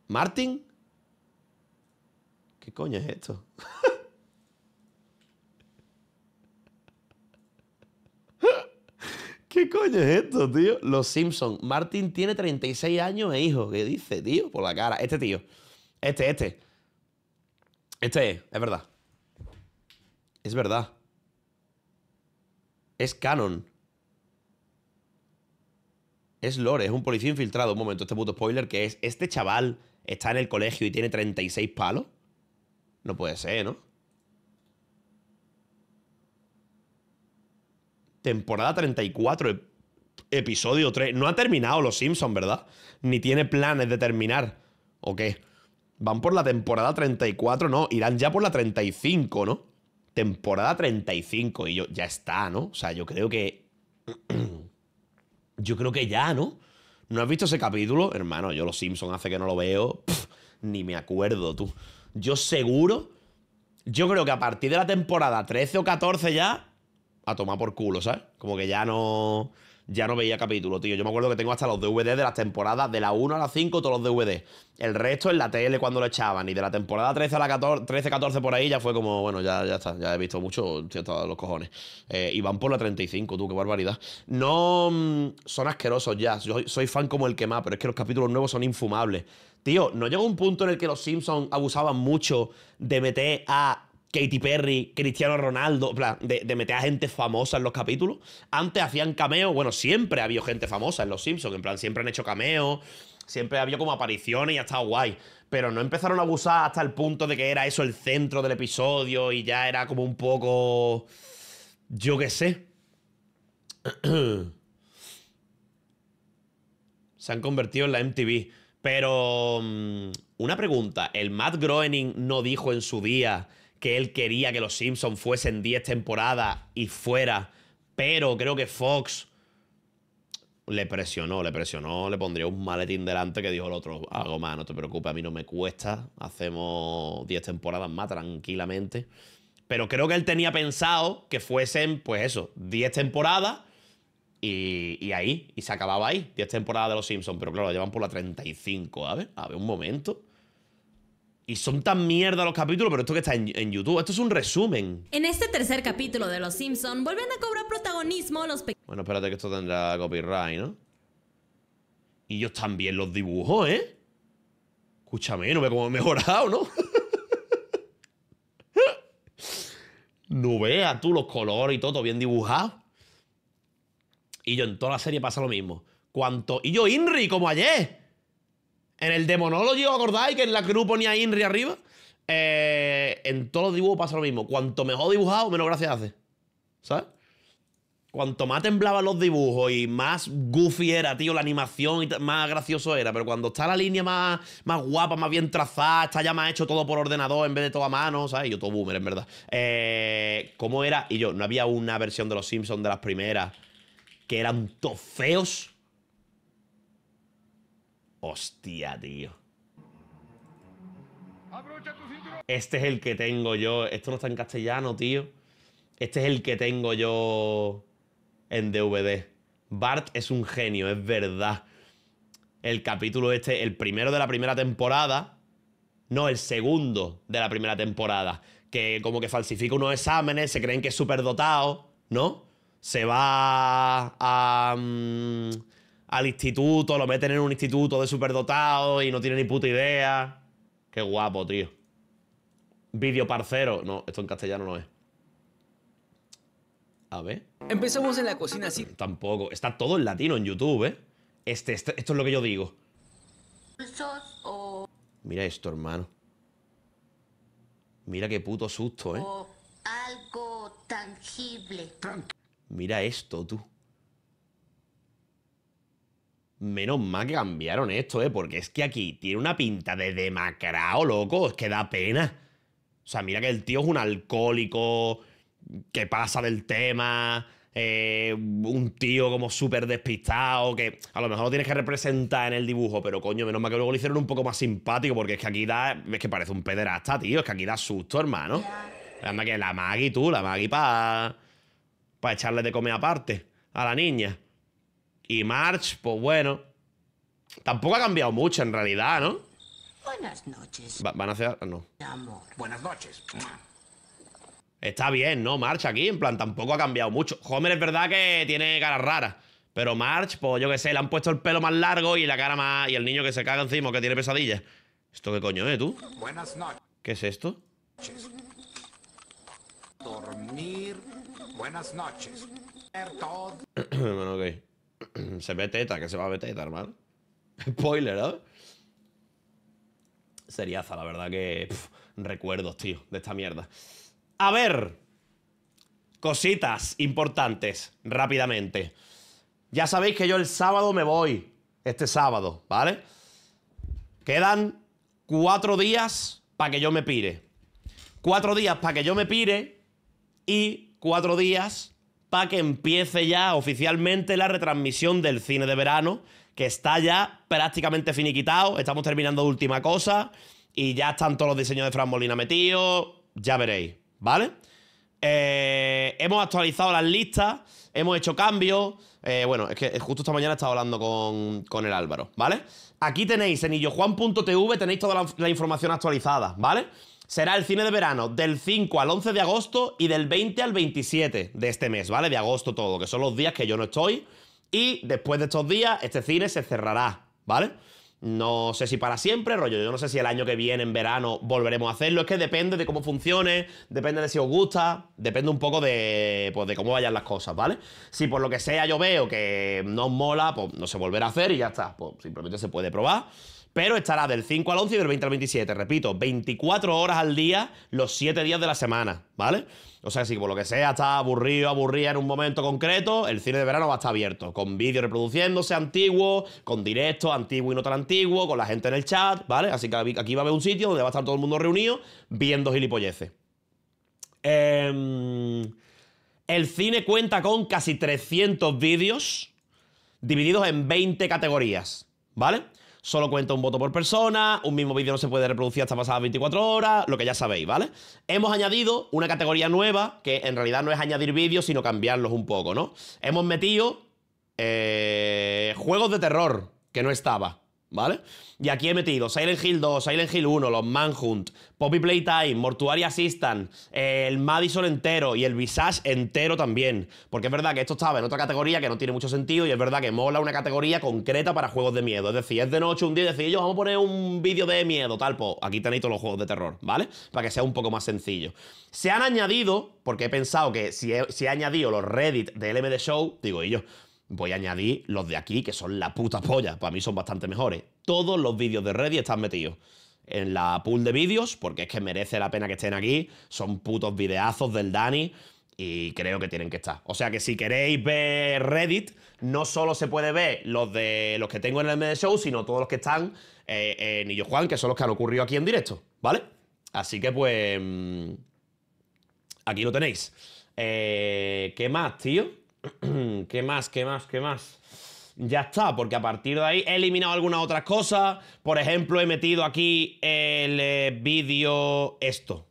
Martin. ¿Qué coño es esto? ¿Qué coño es esto, tío? Los Simpsons. Martin tiene 36 años e hijo. ¿Qué dice, tío? Por la cara. Este tío. Este, este. Este es, es verdad. Es verdad. Es canon. Es Lore, es un policía infiltrado. Un momento, este puto spoiler que es este chaval está en el colegio y tiene 36 palos. No puede ser, ¿no? Temporada 34, episodio 3. No ha terminado Los Simpsons, ¿verdad? Ni tiene planes de terminar. ¿O qué? Van por la temporada 34, no. Irán ya por la 35, ¿no? Temporada 35. Y yo, ya está, ¿no? O sea, yo creo que. yo creo que ya, ¿no? ¿No has visto ese capítulo? Hermano, yo Los Simpsons hace que no lo veo. ni me acuerdo, tú. Yo seguro. Yo creo que a partir de la temporada 13 o 14 ya. A tomar por culo, ¿sabes? Como que ya no ya no veía capítulos, tío. Yo me acuerdo que tengo hasta los DVD de las temporadas de la 1 a la 5, todos los DVD. El resto en la tele cuando lo echaban. Y de la temporada 13 a la 14, 13, 14 por ahí ya fue como, bueno, ya, ya está, ya he visto mucho, tío, todos los cojones. Eh, y van por la 35, tú, qué barbaridad. No mm, son asquerosos ya. Yo soy fan como el que más, pero es que los capítulos nuevos son infumables. Tío, ¿no llegó un punto en el que los Simpsons abusaban mucho de meter a Katy Perry, Cristiano Ronaldo, de, de, meter a gente famosa en los capítulos. Antes hacían cameos, bueno, siempre ha habido gente famosa en Los Simpsons, en plan, siempre han hecho cameos, siempre ha habido como apariciones y ha estado guay. Pero no empezaron a abusar hasta el punto de que era eso el centro del episodio y ya era como un poco. Yo qué sé. Se han convertido en la MTV. Pero. Mm, una pregunta. ¿El Matt Groening no dijo en su día que él quería que los Simpsons fuesen 10 temporadas y fuera, pero creo que Fox le presionó, le presionó, le pondría un maletín delante que dijo el otro, algo más, no te preocupes, a mí no me cuesta, hacemos 10 temporadas más tranquilamente. Pero creo que él tenía pensado que fuesen, pues eso, 10 temporadas y, ahí, y se acababa ahí, 10 temporadas de Los Simpsons, pero claro, llevan por la 35, a ver, a ver, un momento. Y son tan mierda los capítulos, pero esto que está en, YouTube, esto es un resumen. En este tercer capítulo de Los Simpsons, vuelven a cobrar protagonismo los pequeños... Bueno, espérate que esto tendrá copyright, ¿no? Y yo también los dibujó, ¿eh? Escúchame, no veo cómo he mejorado, ¿no? no veas tú los colores y todo, bien dibujado. Y yo en toda la serie pasa lo mismo. Cuanto... Y yo, Inri, como ayer. En el Demonology, ¿os acordáis que en la cruz ponía Inri arriba? Eh, en todos los dibujos pasa lo mismo. Cuanto mejor dibujado, menos gracia hace. ¿Sabes? Cuanto más temblaban los dibujos y más goofy era, tío, la animación y más gracioso era. Pero cuando está la línea más, más guapa, más bien trazada, está ya más hecho todo por ordenador en vez de todo a mano, ¿sabes? Yo todo boomer, en verdad. Eh, ¿Cómo era? Y yo, no había una versión de los Simpsons de las primeras que eran todos feos. Hostia, tío. Este es el que tengo yo. Esto no está en castellano, tío. Este es el que tengo yo en DVD. Bart es un genio, es verdad. El capítulo este, el primero de la primera temporada. No, el segundo de la primera temporada. Que como que falsifica unos exámenes, se creen que es superdotado, ¿no? Se va a... Mm, al instituto, lo meten en un instituto de superdotado y no tiene ni puta idea. Qué guapo, tío. Vídeo parcero. No, esto en castellano no es. A ver. Empezamos en la cocina así. Tampoco. Está todo en latino en YouTube, ¿eh? Este, este esto es lo que yo digo. Mira esto, hermano. Mira qué puto susto, ¿eh? algo tangible. Mira esto, tú. Menos mal que cambiaron esto, ¿eh? Porque es que aquí tiene una pinta de demacrado loco. Es que da pena. O sea, mira que el tío es un alcohólico que pasa del tema. Eh, un tío como súper despistado, que a lo mejor lo tienes que representar en el dibujo, pero coño, menos mal que luego lo hicieron un poco más simpático, porque es que aquí da. Es que parece un pederasta, tío. Es que aquí da susto, hermano. Anda que la Maggie, tú, la Maggie para. para echarle de comer aparte a la niña. Y March, pues bueno. Tampoco ha cambiado mucho en realidad, ¿no? Buenas noches. ¿Van a hacer? No. Buenas noches. Está bien, ¿no? March aquí, en plan, tampoco ha cambiado mucho. Homer es verdad que tiene cara rara. Pero March, pues yo qué sé, le han puesto el pelo más largo y la cara más. Y el niño que se caga encima, que tiene pesadillas. ¿Esto qué coño es, tú? Buenas noches. ¿Qué es esto? Dormir. Buenas noches. bueno, ok. Se ve teta, que se va a ver teta, hermano. Spoiler, ¿eh? Seriaza, la verdad que. recuerdos, tío, de esta mierda. A ver. Cositas importantes, rápidamente. Ya sabéis que yo el sábado me voy. Este sábado, ¿vale? Quedan cuatro días para que yo me pire. Cuatro días para que yo me pire y cuatro días para que empiece ya oficialmente la retransmisión del cine de verano, que está ya prácticamente finiquitado, estamos terminando última cosa y ya están todos los diseños de Fran Molina metidos, ya veréis, ¿vale? Eh, hemos actualizado las listas, hemos hecho cambios. Eh, bueno, es que justo esta mañana estaba hablando con, el Álvaro, ¿vale? Aquí tenéis en illojuan.tv, tenéis toda la información actualizada, ¿vale? será el cine de verano del 5 al 11 de agosto y del 20 al 27 de este mes, ¿vale? De agosto todo, que son los días que yo no estoy. Y después de estos días, este cine se cerrará, ¿vale? No sé si para siempre, rollo. Yo no sé si el año que viene, en verano, volveremos a hacerlo. Es que depende de cómo funcione, depende de si os gusta, depende un poco de, pues, de cómo vayan las cosas, ¿vale? Si por lo que sea yo veo que no os mola, pues no se volverá a hacer y ya está. Pues simplemente se puede probar pero estará del 5 al 11 y del 20 al 27, repito, 24 horas al día, los 7 días de la semana, ¿vale? O sea, si por lo que sea está aburrido, aburrida en un momento concreto, el cine de verano va a estar abierto, con vídeos reproduciéndose antiguos, con directos antiguo y no tan antiguos, con la gente en el chat, ¿vale? Así que aquí va a haber un sitio donde va a estar todo el mundo reunido viendo gilipolleces. Em, el cine cuenta con casi 300 vídeos divididos en 20 categorías, ¿vale? Solo cuenta un voto por persona, un mismo vídeo no se puede reproducir hasta pasadas 24 horas, lo que ya sabéis, ¿vale? Hemos añadido una categoría nueva, que en realidad no es añadir vídeos, sino cambiarlos un poco, ¿no? Hemos metido eh, juegos de terror, que no estaba. ¿vale? Y aquí he metido Silent Hill 2, Silent Hill 1, los Manhunt, Poppy Playtime, Mortuary Assistant, el Madison entero y el Visage entero también. Porque es verdad que esto estaba en otra categoría que no tiene mucho sentido y es verdad que mola una categoría concreta para juegos de miedo. Es decir, es de noche un día y decir, yo vamos a poner un vídeo de miedo, tal, pues aquí tenéis todos los juegos de terror, ¿vale? Para que sea un poco más sencillo. Se han añadido, porque he pensado que si he, añadido los Reddit de LMD Show, digo, y yo, Voy a añadir los de aquí, que son la puta polla. Para mí son bastante mejores. Todos los vídeos de Reddit están metidos en la pool de vídeos, porque es que merece la pena que estén aquí. Son putos videazos del Dani y creo que tienen que estar. O sea que si queréis ver Reddit, no solo se puede ver los de los que tengo en el MD Show, sino todos los que están eh, en Illo Juan, que son los que han ocurrido aquí en directo, ¿vale? Así que pues. Mm, aquí lo tenéis. Eh, ¿Qué más, tío? ¿Qué más? ¿Qué más? ¿Qué más? Ya está, porque a partir de ahí he eliminado algunas otras cosas. Por ejemplo, he metido aquí el eh, vídeo esto.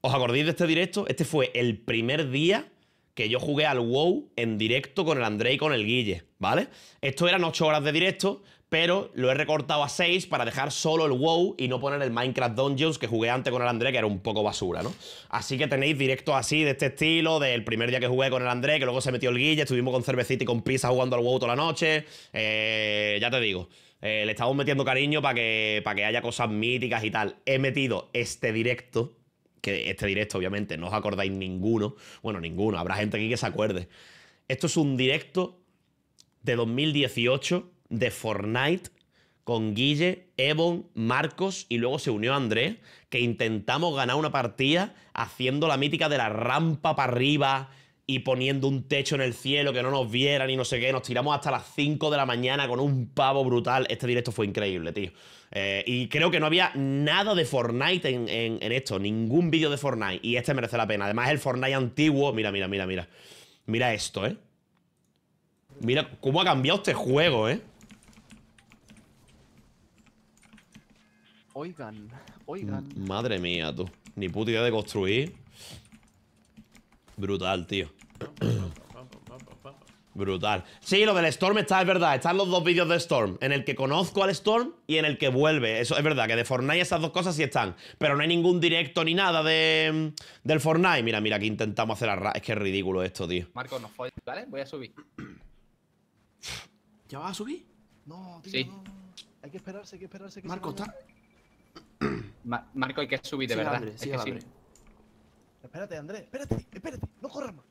¿Os acordáis de este directo? Este fue el primer día que yo jugué al WoW en directo con el André y con el Guille, ¿vale? Esto eran 8 horas de directo pero lo he recortado a 6 para dejar solo el WoW y no poner el Minecraft Dungeons que jugué antes con el André, que era un poco basura, ¿no? Así que tenéis directos así, de este estilo, del primer día que jugué con el André, que luego se metió el Guille, estuvimos con cervecita y con pizza jugando al WoW toda la noche, eh, ya te digo. Eh, le estamos metiendo cariño para que, para que haya cosas míticas y tal. He metido este directo, que este directo obviamente no os acordáis ninguno, bueno, ninguno, habrá gente aquí que se acuerde. Esto es un directo de 2018 de Fortnite con Guille, Evon, Marcos y luego se unió Andrés, que intentamos ganar una partida haciendo la mítica de la rampa para arriba y poniendo un techo en el cielo que no nos vieran y no sé qué. Nos tiramos hasta las 5 de la mañana con un pavo brutal. Este directo fue increíble, tío. Eh, y creo que no había nada de Fortnite en, esto, ningún vídeo de Fortnite. Y este merece la pena. Además, el Fortnite antiguo. Mira, mira, mira, mira. Mira esto, ¿eh? Mira cómo ha cambiado este juego, ¿eh? Oigan, oigan. madre mía, tú. Ni puta idea de construir. Brutal, tío. Brutal. Sí, lo del Storm está, es verdad. Están los dos vídeos de Storm. En el que conozco al Storm y en el que vuelve. Eso es verdad, que de Fortnite esas dos cosas sí están. Pero no hay ningún directo ni nada de, del Fortnite. Mira, mira, aquí intentamos hacer Es que es ridículo esto, tío. Marco, nos fue, ¿vale? Voy a subir. ¿Ya vas a subir? No, tío. Sí. Hay que esperarse, hay que esperarse. Marco, está. Marco, hay que subir de verdad. es que Sí. Espérate, Andrés, espérate, espérate, no corras más.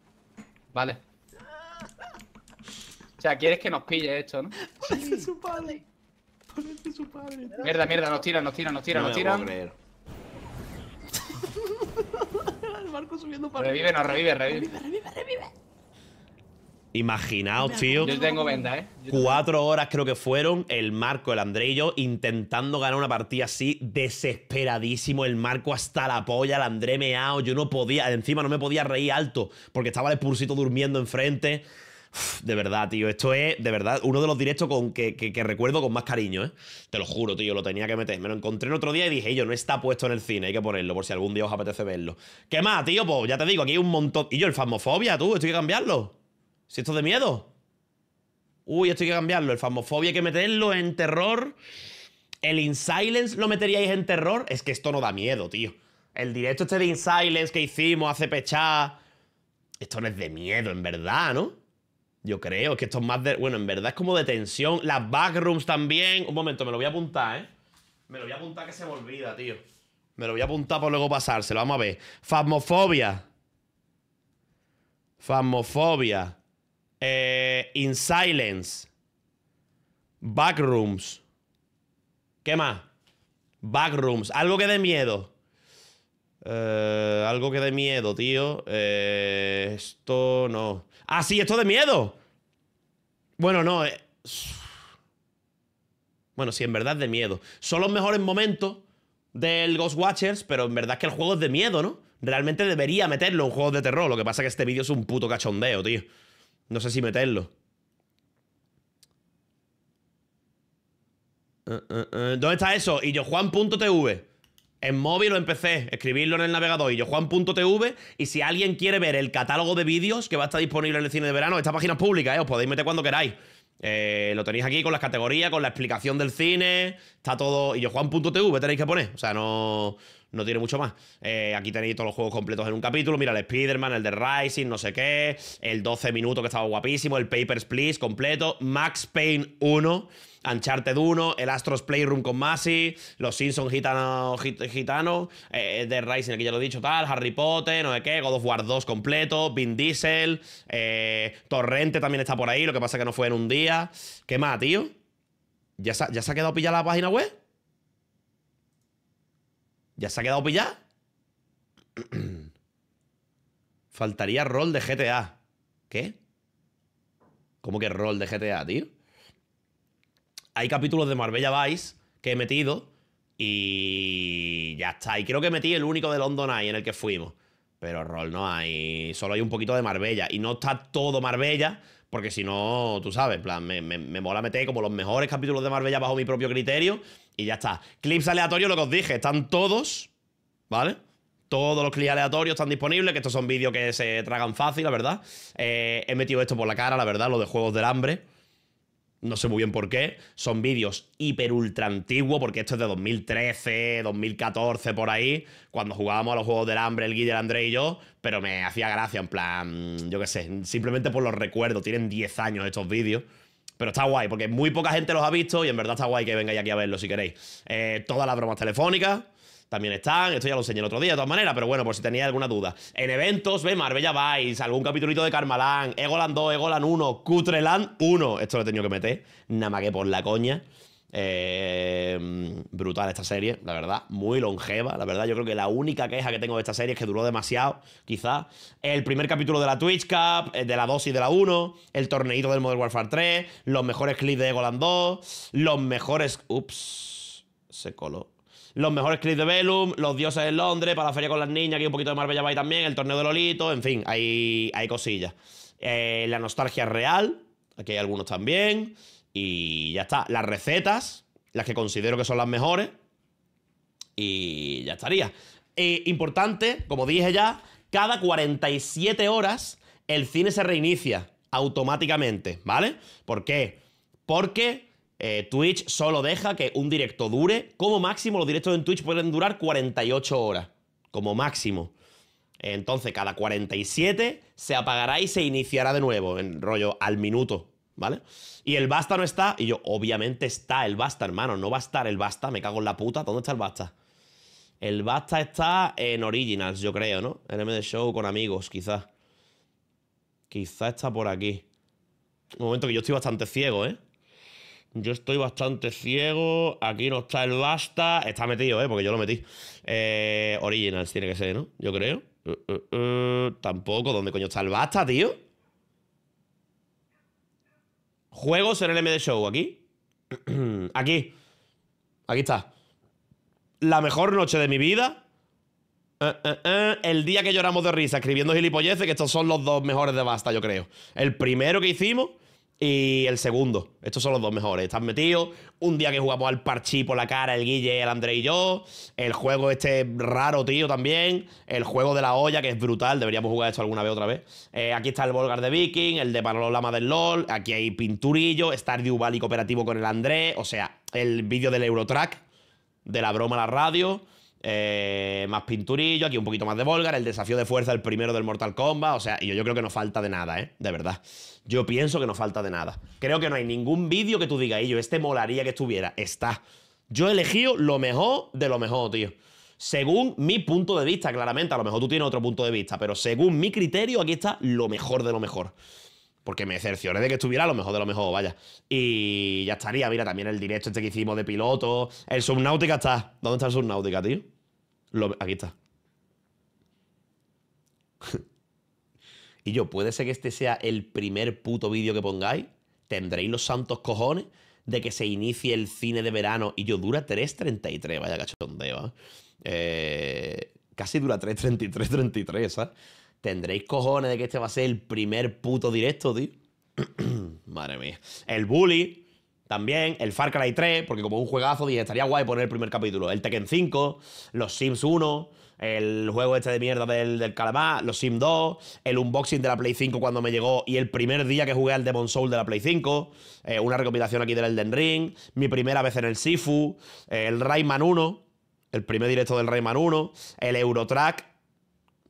Vale. O sea, quieres que nos pille esto, ¿no? Ponerte su padre. Ponerte su padre. Mierda, mierda, nos tiran, nos tiran, nos tiran, no nos tiran. Puedo El subiendo para Revive, no, revive, revive. Revive, revive, revive. Imaginaos, tío. Yo tengo venda, ¿eh? cuatro horas creo que fueron el Marco, el André y yo intentando ganar una partida así, desesperadísimo. El Marco hasta la polla, el André meao. Yo no podía, encima no me podía reír alto porque estaba el pulsito durmiendo enfrente. de verdad, tío, esto es, de verdad, uno de los directos con que, recuerdo con más cariño, ¿eh? Te lo juro, tío, lo tenía que meter. Me lo encontré el otro día y dije, yo, no está puesto en el cine, hay que ponerlo, por si algún día os apetece verlo. ¿Qué más, tío? Pues ya te digo, aquí hay un montón. Y yo, el Fasmofobia, tú, esto hay que cambiarlo. Si esto es de miedo. Uy, esto hay que cambiarlo. El famofobia hay que meterlo en terror. El In Silence lo meteríais en terror. Es que esto no da miedo, tío. El directo este de In Silence que hicimos hace pechá. Esto no es de miedo, en verdad, ¿no? Yo creo que esto es más de. Bueno, en verdad es como de tensión. Las backrooms también. Un momento, me lo voy a apuntar, ¿eh? Me lo voy a apuntar que se me olvida, tío. Me lo voy a apuntar por luego pasárselo. Vamos a ver. Fasmofobia. Fasmofobia. Eh, In Silence. Backrooms. ¿Qué más? Backrooms. Algo que dé miedo. Eh, algo que dé miedo, tío. Eh, esto no. Ah, sí, esto de miedo. Bueno, no. Eh. Bueno, sí, en verdad es de miedo. Son los mejores momentos del Ghost Watchers, pero en verdad es que el juego es de miedo, ¿no? Realmente debería meterlo en juegos de terror. Lo que pasa es que este vídeo es un puto cachondeo, tío. No sé si meterlo. Eh, eh, eh. ¿Dónde está eso? Y En móvil o en PC, escribirlo en el navegador y y si alguien quiere ver el catálogo de vídeos que va a estar disponible en el cine de verano, esta página es pública, ¿eh? os podéis meter cuando queráis. lo tenéis aquí con las categorías, con la explicación del cine, está todo... Y tenéis que poner, o sea, no, no tiene mucho más. Eh, aquí tenéis todos los juegos completos en un capítulo. Mira, el Spider-Man, el de Rising, no sé qué. El 12 minutos que estaba guapísimo. El Papers, Please completo. Max Payne 1. Uncharted 1, el Astros Playroom con Masi, los Simpsons gitanos, gitano, The eh, Rising, aquí ya lo he dicho, tal, Harry Potter, no sé qué, God of War 2 completo, Vin Diesel, eh, Torrente también está por ahí, lo que pasa que no fue en un día. ¿Qué más, tío? ¿Ya se, ya se ha quedado pillada la página web? ¿Ya se ha quedado pillado? Faltaría rol de GTA. ¿Qué? ¿Cómo que rol de GTA, tío? Hay capítulos de Marbella Vice que he metido y ya está. Y creo que metí el único de London Eye en el que fuimos. Pero rol no hay. Solo hay un poquito de Marbella. Y no está todo Marbella porque si no, tú sabes, plan, me, me, me, mola meter como los mejores capítulos de Marvel bajo mi propio criterio y ya está. Clips aleatorios, lo que os dije, están todos, ¿vale? Todos los clips aleatorios están disponibles, que estos son vídeos que se tragan fácil, la verdad. Eh, he metido esto por la cara, la verdad, lo de Juegos del Hambre no sé muy bien por qué. Son vídeos hiper ultra antiguos, porque esto es de 2013, 2014, por ahí, cuando jugábamos a los juegos del hambre, el Guillermo André y yo, pero me hacía gracia, en plan, yo qué sé, simplemente por los recuerdos. Tienen 10 años estos vídeos. Pero está guay, porque muy poca gente los ha visto y en verdad está guay que vengáis aquí a verlos, si queréis. Eh, todas las bromas telefónicas, también están. Esto ya lo enseñé el otro día, de todas maneras, pero bueno, por si tenía alguna duda. En eventos, ve Marbella Vice, algún capitulito de Carmalán, Egoland 2, Egoland 1, Cutreland 1. Esto lo he tenido que meter, nada más que por la coña. Eh, brutal esta serie, la verdad, muy longeva, la verdad, yo creo que la única queja que tengo de esta serie es que duró demasiado, quizás. El primer capítulo de la Twitch Cup, eh, de la 2 y de la 1, el torneito del Modern Warfare 3, los mejores clips de Egoland 2, los mejores... Ups, se coló los mejores clips de Bellum, los dioses de Londres, para la feria con las niñas, aquí un poquito de Marbella Bay también, el torneo de Lolito, en fin, hay, hay cosillas. Eh, la nostalgia real, aquí hay algunos también, y ya está. Las recetas, las que considero que son las mejores, y ya estaría. Eh, importante, como dije ya, cada 47 horas el cine se reinicia automáticamente, ¿vale? ¿Por qué? Porque eh, Twitch solo deja que un directo dure. Como máximo, los directos en Twitch pueden durar 48 horas. Como máximo. Entonces, cada 47 se apagará y se iniciará de nuevo, en rollo al minuto, ¿vale? Y el basta no está. Y yo, obviamente está el basta, hermano. No va a estar el basta, me cago en la puta. ¿Dónde está el basta? El basta está en Originals, yo creo, ¿no? En MD Show con amigos, quizá quizá está por aquí. Un momento que yo estoy bastante ciego, ¿eh? Yo estoy bastante ciego. Aquí no está el basta. Está metido, ¿eh? Porque yo lo metí. Eh, originals tiene que ser, ¿no? Yo creo. Uh, uh, uh. tampoco. ¿Dónde coño está el basta, tío? Juegos en el MD Show. Aquí. aquí. Aquí está. La mejor noche de mi vida. El día que lloramos de risa escribiendo gilipolleces, que estos son los dos mejores de basta, yo creo. El primero que hicimos y el segundo. Estos son los dos mejores. Están metidos. Un día que jugamos al parchí por la cara, el Guille, el André y yo. El juego este raro, tío, también. El juego de la olla, que es brutal. Deberíamos jugar esto alguna vez otra vez. Eh, aquí está el Volgar de Viking, el de panolama del LOL. Aquí hay Pinturillo, Stardew Valley cooperativo con el André. O sea, el vídeo del Eurotrack, de la broma a la radio. Eh, más pinturillo, aquí un poquito más de Volgar, el desafío de fuerza, el primero del Mortal Kombat. O sea, yo, creo que no falta de nada, ¿eh? De verdad. Yo pienso que no falta de nada. Creo que no hay ningún vídeo que tú digas, y yo, este molaría que estuviera. Está. Yo he elegido lo mejor de lo mejor, tío. Según mi punto de vista, claramente. A lo mejor tú tienes otro punto de vista, pero según mi criterio, aquí está lo mejor de lo mejor. Porque me cercioré de que estuviera lo mejor de lo mejor, vaya. Y ya estaría. Mira, también el directo este que hicimos de piloto. El Subnautica está. ¿Dónde está el Subnautica, tío? aquí está. y yo, puede ser que este sea el primer puto vídeo que pongáis. Tendréis los santos cojones de que se inicie el cine de verano. Y yo, dura 3.33, vaya cachondeo. ¿eh? eh casi dura 3.33, 33, ¿sabes? Tendréis cojones de que este va a ser el primer puto directo, tío. Madre mía. El bully también el Far Cry 3, porque como un juegazo dije, estaría guay poner el primer capítulo. El Tekken 5, los Sims 1, el juego este de mierda del, del calamar, los Sims 2, el unboxing de la Play 5 cuando me llegó y el primer día que jugué al Demon Soul de la Play 5, eh, una recopilación aquí del Elden Ring, mi primera vez en el Sifu, eh, el Rayman 1, el primer directo del Rayman 1, el Eurotrack,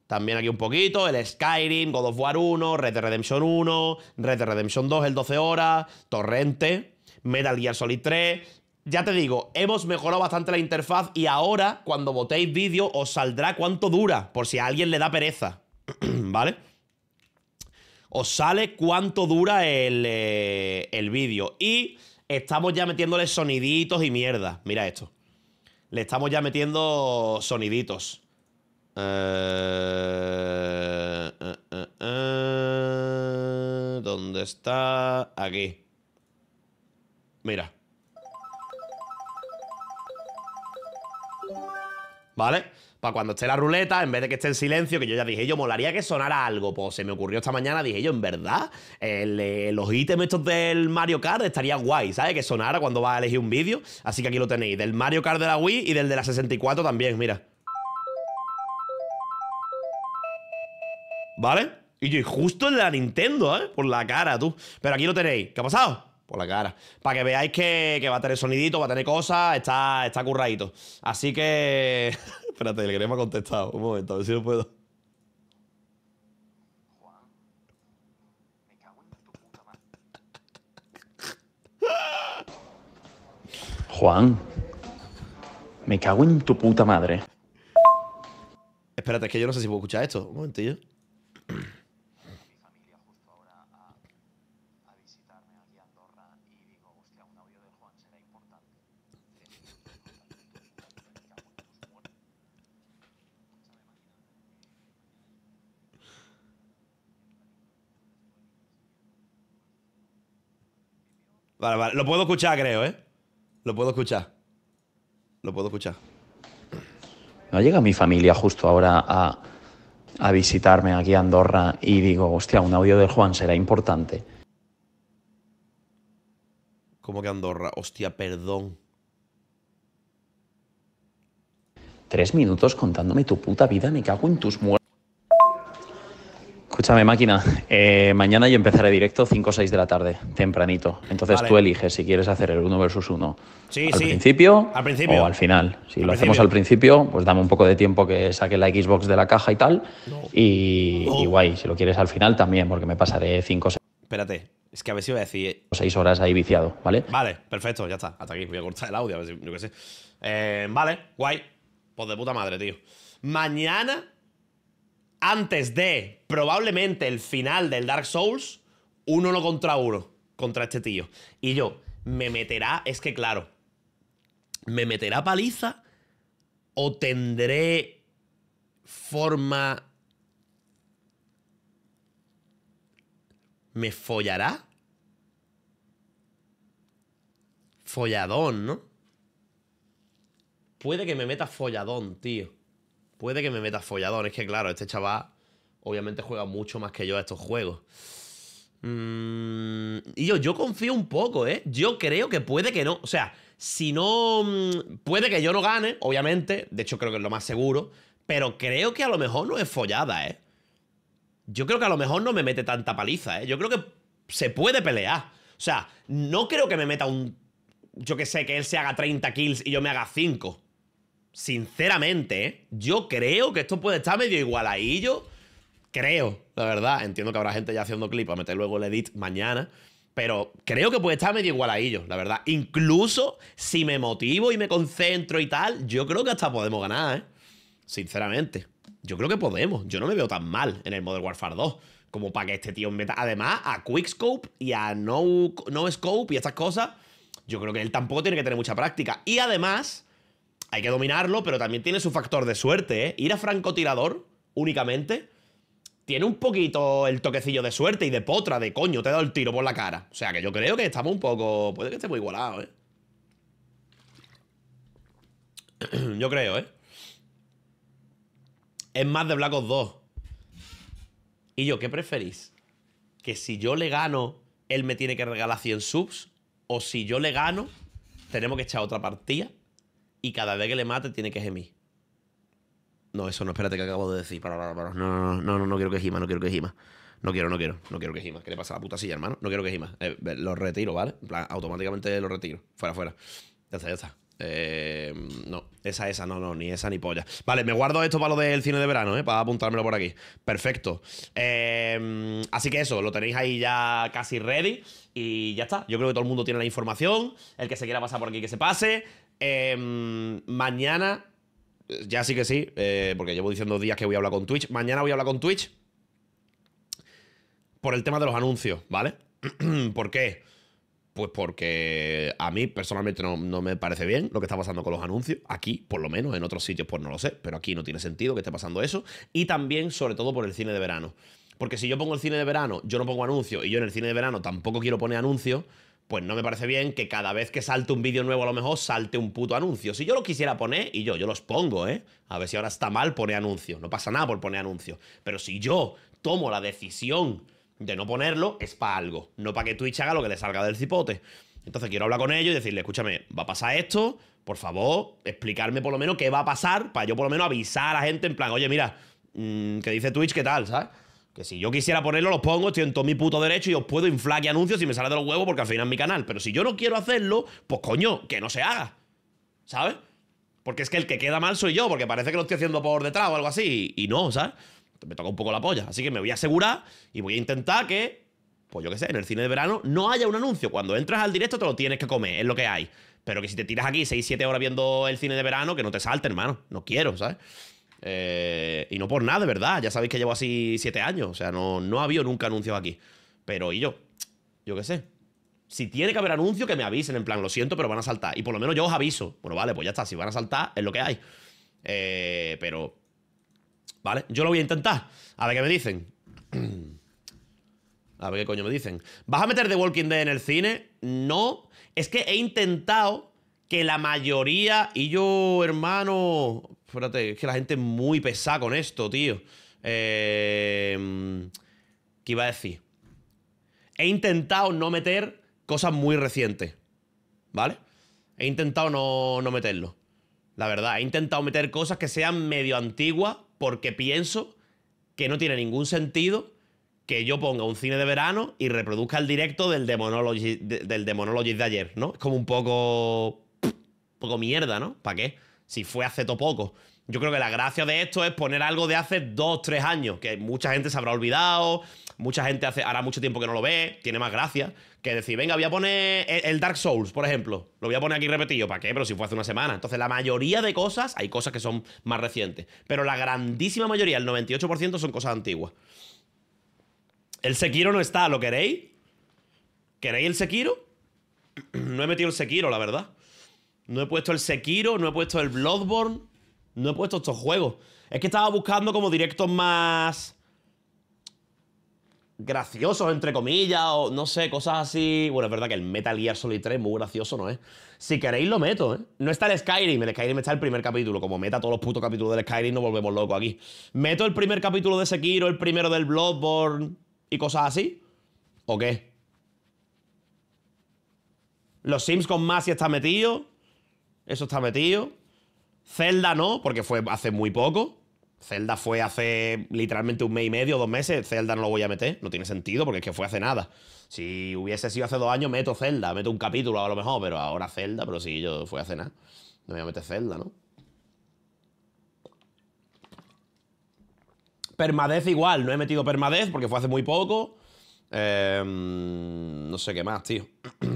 también aquí un poquito, el Skyrim, God of War 1, Red Dead Redemption 1, Red Dead Redemption 2, el 12 horas, Torrente, Metal Gear Solid 3. Ya te digo, hemos mejorado bastante la interfaz y ahora, cuando votéis vídeo, os saldrá cuánto dura, por si a alguien le da pereza, ¿vale? Os sale cuánto dura el, eh, el vídeo. Y estamos ya metiéndole soniditos y mierda. Mira esto. Le estamos ya metiendo soniditos. Eh, eh, ¿Dónde está? Aquí. Mira. ¿Vale? Para cuando esté la ruleta, en vez de que esté en silencio, que yo ya dije, yo molaría que sonara algo. Pues se me ocurrió esta mañana, dije yo, en verdad, eh, los ítems estos del Mario Kart estarían guay, ¿sabes? Que sonara cuando va a elegir un vídeo. Así que aquí lo tenéis, del Mario Kart de la Wii y del de la 64 también, mira. ¿Vale? Y yo, justo en la Nintendo, ¿eh? Por la cara, tú. Pero aquí lo tenéis. ¿Qué ha pasado? por la cara. Para que veáis que, va a tener sonidito, va a tener cosas, está, está curradito. Así que. Espérate, el queremos me ha contestado. Un momento, a ver si lo puedo. Juan, me cago en tu puta madre. Juan, me cago en tu puta madre. Espérate, es que yo no sé si puedo escuchar esto. Un momentillo. Vale, vale. Lo puedo escuchar, creo, ¿eh? Lo puedo escuchar. Lo puedo escuchar. No llega mi familia justo ahora a, visitarme aquí a Andorra y digo, hostia, un audio del Juan será importante. ¿Cómo que Andorra? Hostia, perdón. Tres minutos contándome tu puta vida, me cago en tus muertos. Escúchame, máquina. Eh, mañana yo empezaré directo 5 o 6 de la tarde, tempranito. Entonces tú eliges si quieres hacer el 1 versus 1. Sí, al sí. Principio, al principio o al final. Si lo hacemos al principio, pues dame un poco de tiempo que saque la Xbox de la caja y tal. Y, guay, si lo quieres al final también, porque me pasaré 5 o 6. Espérate, es que a ver si voy a decir. 6 horas ahí viciado, ¿vale? Vale, perfecto, ya está. Hasta aquí. Voy a cortar el audio, a ver si, yo qué sé. Eh, vale, guay. Pues de puta madre, tío. Mañana antes de probablemente el final del Dark Souls, uno no contra uno contra este tío. Y yo, me meterá, es que claro, me meterá paliza o tendré forma... ¿Me follará? Folladón, ¿no? Puede que me meta folladón, tío. Puede que me meta folladón. Es que, claro, este chaval obviamente juega mucho más que yo a estos juegos. Mm, y yo, yo confío un poco, ¿eh? Yo creo que puede que no. O sea, si no... Mm, puede que yo no gane, obviamente. De hecho, creo que es lo más seguro. Pero creo que a lo mejor no es follada, ¿eh? Yo creo que a lo mejor no me mete tanta paliza, ¿eh? Yo creo que se puede pelear. O sea, no creo que me meta un... Yo qué sé, que él se haga 30 kills y yo me haga 5 sinceramente, yo creo que esto puede estar medio igual igualadillo. Creo, la verdad. Entiendo que habrá gente ya haciendo clip a meter luego el edit mañana. Pero creo que puede estar medio igual igualadillo, la verdad. Incluso si me motivo y me concentro y tal, yo creo que hasta podemos ganar, ¿eh? Sinceramente. Yo creo que podemos. Yo no me veo tan mal en el Modern Warfare 2 como para que este tío meta. Además, a Quickscope y a No, no Scope y estas cosas, yo creo que él tampoco tiene que tener mucha práctica. Y además, hay que dominarlo, pero también tiene su factor de suerte, ¿eh? Ir a francotirador únicamente tiene un poquito el toquecillo de suerte y de potra, de coño, te he dado el tiro por la cara. O sea que yo creo que estamos un poco. Puede que estemos igualados, ¿eh? yo creo, ¿eh? Es más de Black 2. Y yo, ¿qué preferís? ¿Que si yo le gano, él me tiene que regalar 100 subs? ¿O si yo le gano, tenemos que echar otra partida? y cada vez que le mate tiene que gemir. No, eso no, espérate que acabo de decir. No, no, no, no, quiero que gima, no quiero que gima. No quiero, no quiero, no quiero que gima. ¿Qué le pasa a la puta silla, hermano? No quiero que gima. Eh, lo retiro, ¿vale? En plan, automáticamente lo retiro. Fuera, fuera. Ya está, ya está. Eh, no, esa, esa, no, no, ni esa ni polla. Vale, me guardo esto para lo del cine de verano, ¿eh? Para apuntármelo por aquí. Perfecto. Eh, así que eso, lo tenéis ahí ya casi ready. Y ya está. Yo creo que todo el mundo tiene la información. El que se quiera pasar por aquí, que se pase. Em, mañana, ya sí que sí, eh, porque llevo diciendo días que voy a hablar con Twitch. Mañana voy a hablar con Twitch por el tema de los anuncios, ¿vale? ¿Por qué? Pues porque a mí personalmente no, no, me parece bien lo que está pasando con los anuncios. Aquí, por lo menos, en otros sitios, pues no lo sé, pero aquí no tiene sentido que esté pasando eso. Y también, sobre todo, por el cine de verano. Porque si yo pongo el cine de verano, yo no pongo anuncios, y yo en el cine de verano tampoco quiero poner anuncios, pues no me parece bien que cada vez que salte un vídeo nuevo a lo mejor salte un puto anuncio. Si yo lo quisiera poner, y yo, yo los pongo, ¿eh? A ver si ahora está mal poner anuncio. No pasa nada por poner anuncio. Pero si yo tomo la decisión de no ponerlo, es para algo. No para que Twitch haga lo que le salga del cipote. Entonces quiero hablar con ellos y decirle, escúchame, va a pasar esto, por favor, explicarme por lo menos qué va a pasar, para yo por lo menos avisar a la gente en plan, oye, mira, mm, que dice Twitch, ¿qué tal? ¿Sabes? Que si yo quisiera ponerlo, lo pongo, estoy en todo mi puto derecho y os puedo inflar y anuncios y me sale de los huevos porque al final es mi canal. Pero si yo no quiero hacerlo, pues coño, que no se haga. ¿Sabes? Porque es que el que queda mal soy yo, porque parece que lo estoy haciendo por detrás o algo así. Y, y no, ¿sabes? Me toca un poco la polla. Así que me voy a asegurar y voy a intentar que, pues yo qué sé, en el cine de verano no haya un anuncio. Cuando entras al directo te lo tienes que comer, es lo que hay. Pero que si te tiras aquí 6-7 horas viendo el cine de verano, que no te salte, hermano. No quiero, ¿sabes? Eh, y no por nada, de verdad. Ya sabéis que llevo así siete años. O sea, no, no ha habido nunca anuncios aquí. Pero, y yo, yo qué sé. Si tiene que haber anuncio, que me avisen. En plan, lo siento, pero van a saltar. Y por lo menos yo os aviso. Bueno, vale, pues ya está. Si van a saltar, es lo que hay. Eh, pero, vale, yo lo voy a intentar. A ver qué me dicen. a ver qué coño me dicen. ¿Vas a meter The Walking Dead en el cine? No. Es que he intentado que la mayoría, y yo, hermano, espérate, es que la gente es muy pesada con esto, tío. Em, ¿Qué iba a decir? He intentado no meter cosas muy recientes, ¿vale? He intentado no, meterlo. La verdad, he intentado meter cosas que sean medio antiguas porque pienso que no tiene ningún sentido que yo ponga un cine de verano y reproduzca el directo del Demonology de, del Demonology de ayer, ¿no? Es como un poco poco mierda, ¿no? ¿Para qué? Si fue hace to poco. Yo creo que la gracia de esto es poner algo de hace dos, tres años, que mucha gente se habrá olvidado, mucha gente hace, hará mucho tiempo que no lo ve, tiene más gracia, que decir, venga, voy a poner el Dark Souls, por ejemplo, lo voy a poner aquí repetido, ¿para qué? Pero si fue hace una semana. Entonces, la mayoría de cosas, hay cosas que son más recientes, pero la grandísima mayoría, el 98%, son cosas antiguas. El Sekiro no está, ¿lo queréis? ¿Queréis el Sekiro? No he metido el Sekiro, la verdad. No he puesto el Sekiro, no he puesto el Bloodborne, no he puesto estos juegos. Es que estaba buscando como directos más graciosos, entre comillas, o no sé, cosas así. Bueno, es verdad que el Metal Gear Solid 3 muy gracioso no es. Si queréis lo meto, ¿eh? No está el Skyrim, el Skyrim está el primer capítulo. Como meta todos los putos capítulos del Skyrim, no volvemos locos aquí. Meto el primer capítulo de Sekiro, el primero del Bloodborne y cosas así. ¿O qué? Los Sims con más si está metido eso está metido. Zelda no, porque fue hace muy poco. Zelda fue hace literalmente un mes y medio, dos meses. Zelda no lo voy a meter, no tiene sentido porque es que fue hace nada. Si hubiese sido hace dos años, meto Zelda, meto un capítulo a lo mejor, pero ahora Zelda, pero sí, yo fue hace nada. No voy a meter Zelda, ¿no? Permadez igual, no he metido permadez porque fue hace muy poco. Em, no sé qué más, tío.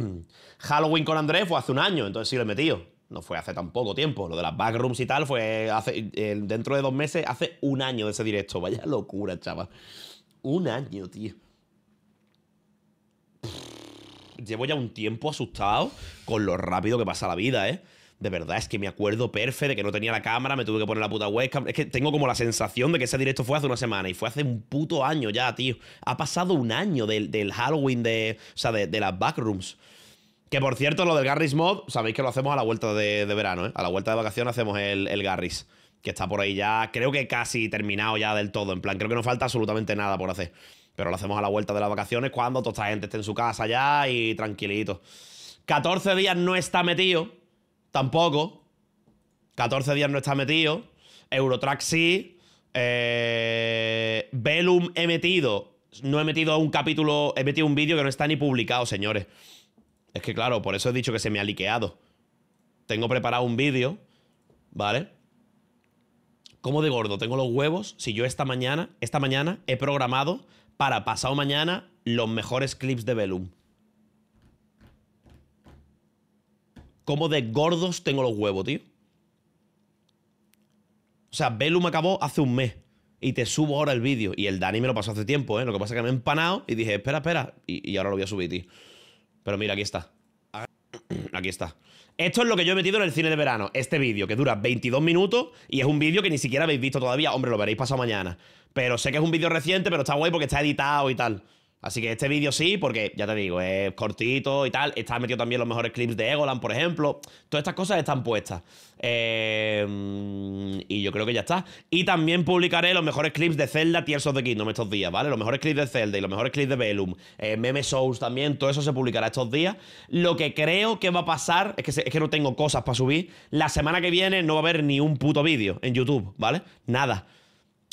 Halloween con Andrés fue hace un año, entonces sí lo he metido no fue hace tan poco tiempo, lo de las backrooms y tal fue hace, dentro de dos meses, hace un año de ese directo. Vaya locura, chaval. Un año, tío. llevo ya un tiempo asustado con lo rápido que pasa la vida, ¿eh? De verdad, es que me acuerdo perfe de que no tenía la cámara, me tuve que poner la puta webcam. Es que tengo como la sensación de que ese directo fue hace una semana y fue hace un puto año ya, tío. Ha pasado un año del, Halloween de. O sea, de, de las backrooms. Que por cierto, lo del Garris Mod, sabéis que lo hacemos a la vuelta de, verano, ¿eh? A la vuelta de vacaciones hacemos el, Garris. Que está por ahí ya, creo que casi terminado ya del todo. En plan, creo que no falta absolutamente nada por hacer. Pero lo hacemos a la vuelta de las vacaciones cuando toda esta gente esté en su casa ya y tranquilito. 14 días no está metido. Tampoco. 14 días no está metido. Eurotrack sí. Velum eh, he metido. No he metido un capítulo. He metido un vídeo que no está ni publicado, señores. Es que claro, por eso he dicho que se me ha liqueado. Tengo preparado un vídeo, ¿vale? ¿Cómo de gordo tengo los huevos si yo esta mañana, esta mañana he programado para pasado mañana los mejores clips de Velum? ¿Cómo de gordos tengo los huevos, tío? O sea, Velum acabó hace un mes y te subo ahora el vídeo. Y el Dani me lo pasó hace tiempo, ¿eh? Lo que pasa es que me he empanado y dije, espera, espera, y, y ahora lo voy a subir, tío. Pero mira, aquí está. Aquí está. Esto es lo que yo he metido en el cine de verano. Este vídeo, que dura 22 minutos y es un vídeo que ni siquiera habéis visto todavía. Hombre, lo veréis pasado mañana. Pero sé que es un vídeo reciente, pero está guay porque está editado y tal. Así que este vídeo sí, porque ya te digo, es cortito y tal. Está metido también los mejores clips de Egoland, por ejemplo. Todas estas cosas están puestas. Eh, y yo creo que ya está. Y también publicaré los mejores clips de Zelda Tears of the Kingdom estos días, ¿vale? Los mejores clips de Zelda y los mejores clips de Velum. Eh, Meme Souls también, todo eso se publicará estos días. Lo que creo que va a pasar es que, es que no tengo cosas para subir. La semana que viene no va a haber ni un puto vídeo en YouTube, ¿vale? Nada.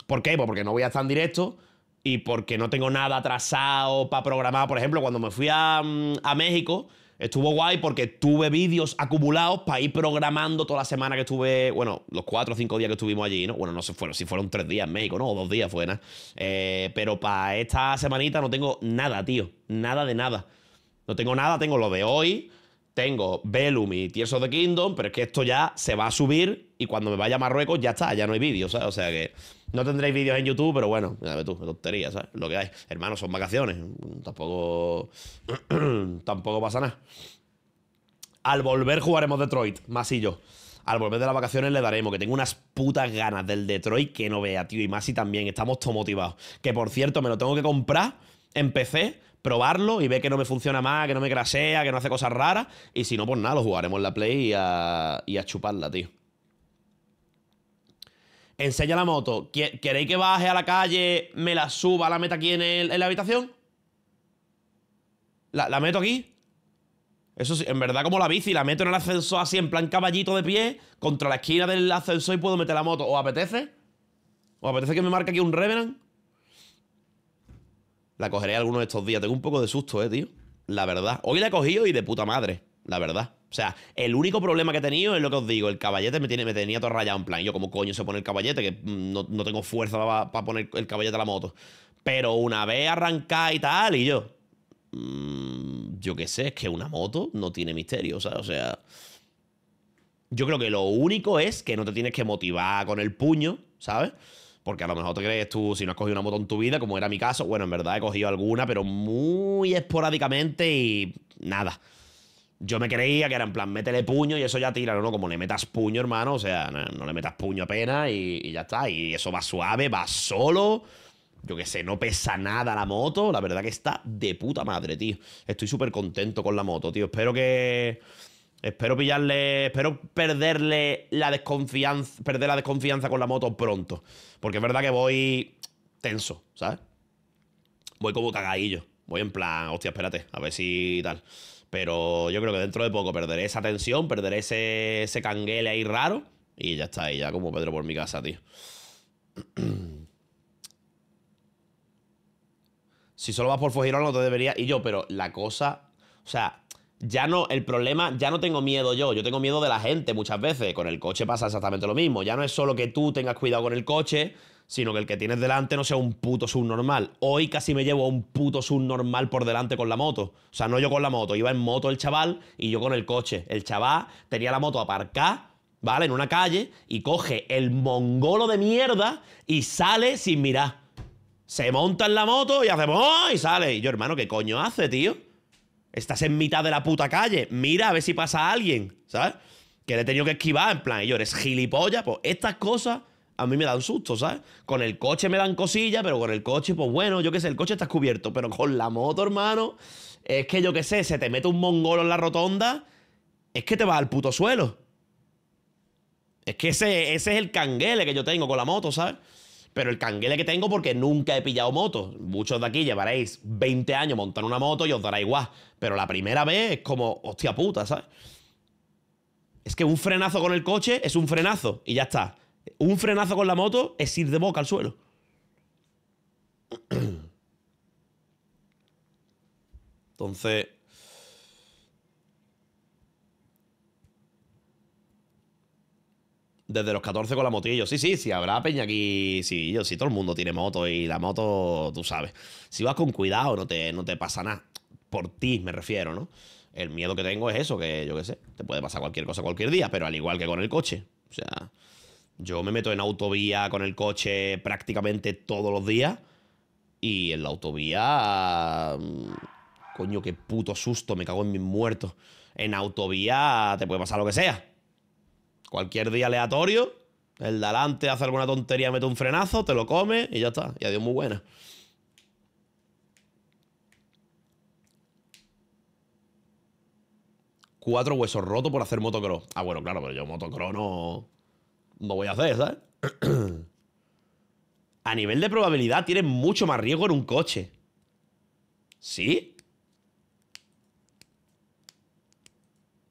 ¿Por qué? Pues porque no voy a estar en directo y porque no tengo nada atrasado para programar. Por ejemplo, cuando me fui mm, a, México, estuvo guay porque tuve vídeos acumulados para ir programando toda la semana que estuve, bueno, los cuatro o cinco días que estuvimos allí, ¿no? Bueno, no sé fueron, si fueron tres días en México, ¿no? O dos días fue, nada. Eh, pero para esta semanita no tengo nada, tío. Nada de nada. No tengo nada, tengo lo de hoy, tengo Bellum y Tears of Kingdom, pero es que esto ya se va a subir y cuando me vaya a Marruecos ya está, ya no hay vídeos, O sea que... No tendréis vídeos en YouTube, pero bueno, ya ver tú, tontería, ¿sabes? Lo que hay. Hermanos, son vacaciones. Tampoco. tampoco pasa nada. Al volver jugaremos Detroit, más y yo. Al volver de las vacaciones le daremos, que tengo unas putas ganas del Detroit que no vea, tío. Y más también, estamos todo motivados. Que por cierto, me lo tengo que comprar en PC, probarlo y ver que no me funciona más, que no me crasea, que no hace cosas raras. Y si no, pues nada, lo jugaremos en la Play y y a chuparla, tío enseña la moto. ¿Queréis que baje a la calle, me la suba, la meta aquí en, la habitación? ¿La, meto aquí? Eso sí, en verdad como la bici, la meto en el ascensor así, en plan caballito de pie, contra la esquina del ascensor y puedo meter la moto. ¿O apetece? ¿O apetece que me marque aquí un Revenant? La cogeré alguno de estos días. Tengo un poco de susto, eh, tío. La verdad. Hoy la he cogido y de puta madre. La verdad. O sea, el único problema que he tenido es lo que os digo, el caballete me, tenía todo rayado en plan, yo como coño se pone el caballete, que mm, no, tengo fuerza para, poner el caballete a la moto. Pero una vez arrancada y tal, y yo... Mm, yo qué sé, es que una moto no tiene misterio, sea, O sea... Yo creo que lo único es que no te tienes que motivar con el puño, ¿sabes? Porque a lo mejor te crees tú, si no has cogido una moto en tu vida, como era mi caso, bueno, en verdad he cogido alguna, pero muy esporádicamente y nada. Yo me creía que era en plan, métele puño y eso ya tira. No, como le metas puño, hermano, o sea, no, le metas puño apenas y, y, ya está. Y eso va suave, va solo. Yo qué sé, no pesa nada la moto. La verdad que está de puta madre, tío. Estoy súper contento con la moto, tío. Espero que. Espero pillarle. Espero perderle la desconfianza. Perder la desconfianza con la moto pronto. Porque es verdad que voy tenso, ¿sabes? Voy como cagadillo. Voy en plan, hostia, espérate, a ver si tal. Pero yo creo que dentro de poco perderé esa tensión, perderé ese, canguele ahí raro. Y ya está, ahí ya como Pedro por mi casa, tío. si solo vas por Fogirón, no te debería Y yo, pero la cosa. O sea, ya no. El problema, ya no tengo miedo yo. Yo tengo miedo de la gente muchas veces. Con el coche pasa exactamente lo mismo. Ya no es solo que tú tengas cuidado con el coche, sino que el que tienes delante no sea un puto subnormal. Hoy casi me llevo a un puto subnormal por delante con la moto. O sea, no yo con la moto, iba en moto el chaval y yo con el coche. El chaval tenía la moto aparcada, ¿vale? En una calle y coge el mongolo de mierda y sale sin mirar. Se monta en la moto y hace ¡Oh! y sale. Y yo, hermano, ¿qué coño hace, tío? Estás en mitad de la puta calle. Mira a ver si pasa alguien, ¿sabes? Que le he tenido que esquivar, en plan, y yo, eres gilipollas. Pues estas cosas a mí me dan susto, ¿sabes? Con el coche me dan cosillas, pero con el coche, pues bueno, yo qué sé, el coche está cubierto, pero con la moto, hermano, es que yo qué sé, se te mete un mongolo en la rotonda, es que te vas al puto suelo. Es que ese, ese es el canguele que yo tengo con la moto, ¿sabes? Pero el canguele que tengo porque nunca he pillado moto. Muchos de aquí llevaréis 20 años montando una moto y os dará igual. Pero la primera vez es como, hostia puta, ¿sabes? Es que un frenazo con el coche es un frenazo y ya está. Un frenazo con la moto es ir de boca al suelo. Entonces... Desde los 14 con la motillo. Sí, sí, sí, habrá peña aquí. Sí, yo, sí, todo el mundo tiene moto y la moto, tú sabes. Si vas con cuidado, no no te pasa nada. Por ti me refiero, ¿no? El miedo que tengo es eso, que yo qué sé, te puede pasar cualquier cosa cualquier día, pero al igual que con el coche. O sea, yo me meto en autovía con el coche prácticamente todos los días. Y en la autovía. Mm, coño, qué puto susto, me cago en mis muertos. En autovía te puede pasar lo que sea. Cualquier día aleatorio, el de adelante hace alguna tontería, mete un frenazo, te lo come y ya está. Y adiós, muy buena. Cuatro huesos rotos por hacer motocross. Ah, bueno, claro, pero yo motocross no. ...no voy a hacer, ¿sabes? a nivel de probabilidad tienes mucho más riesgo en un coche. ¿Sí?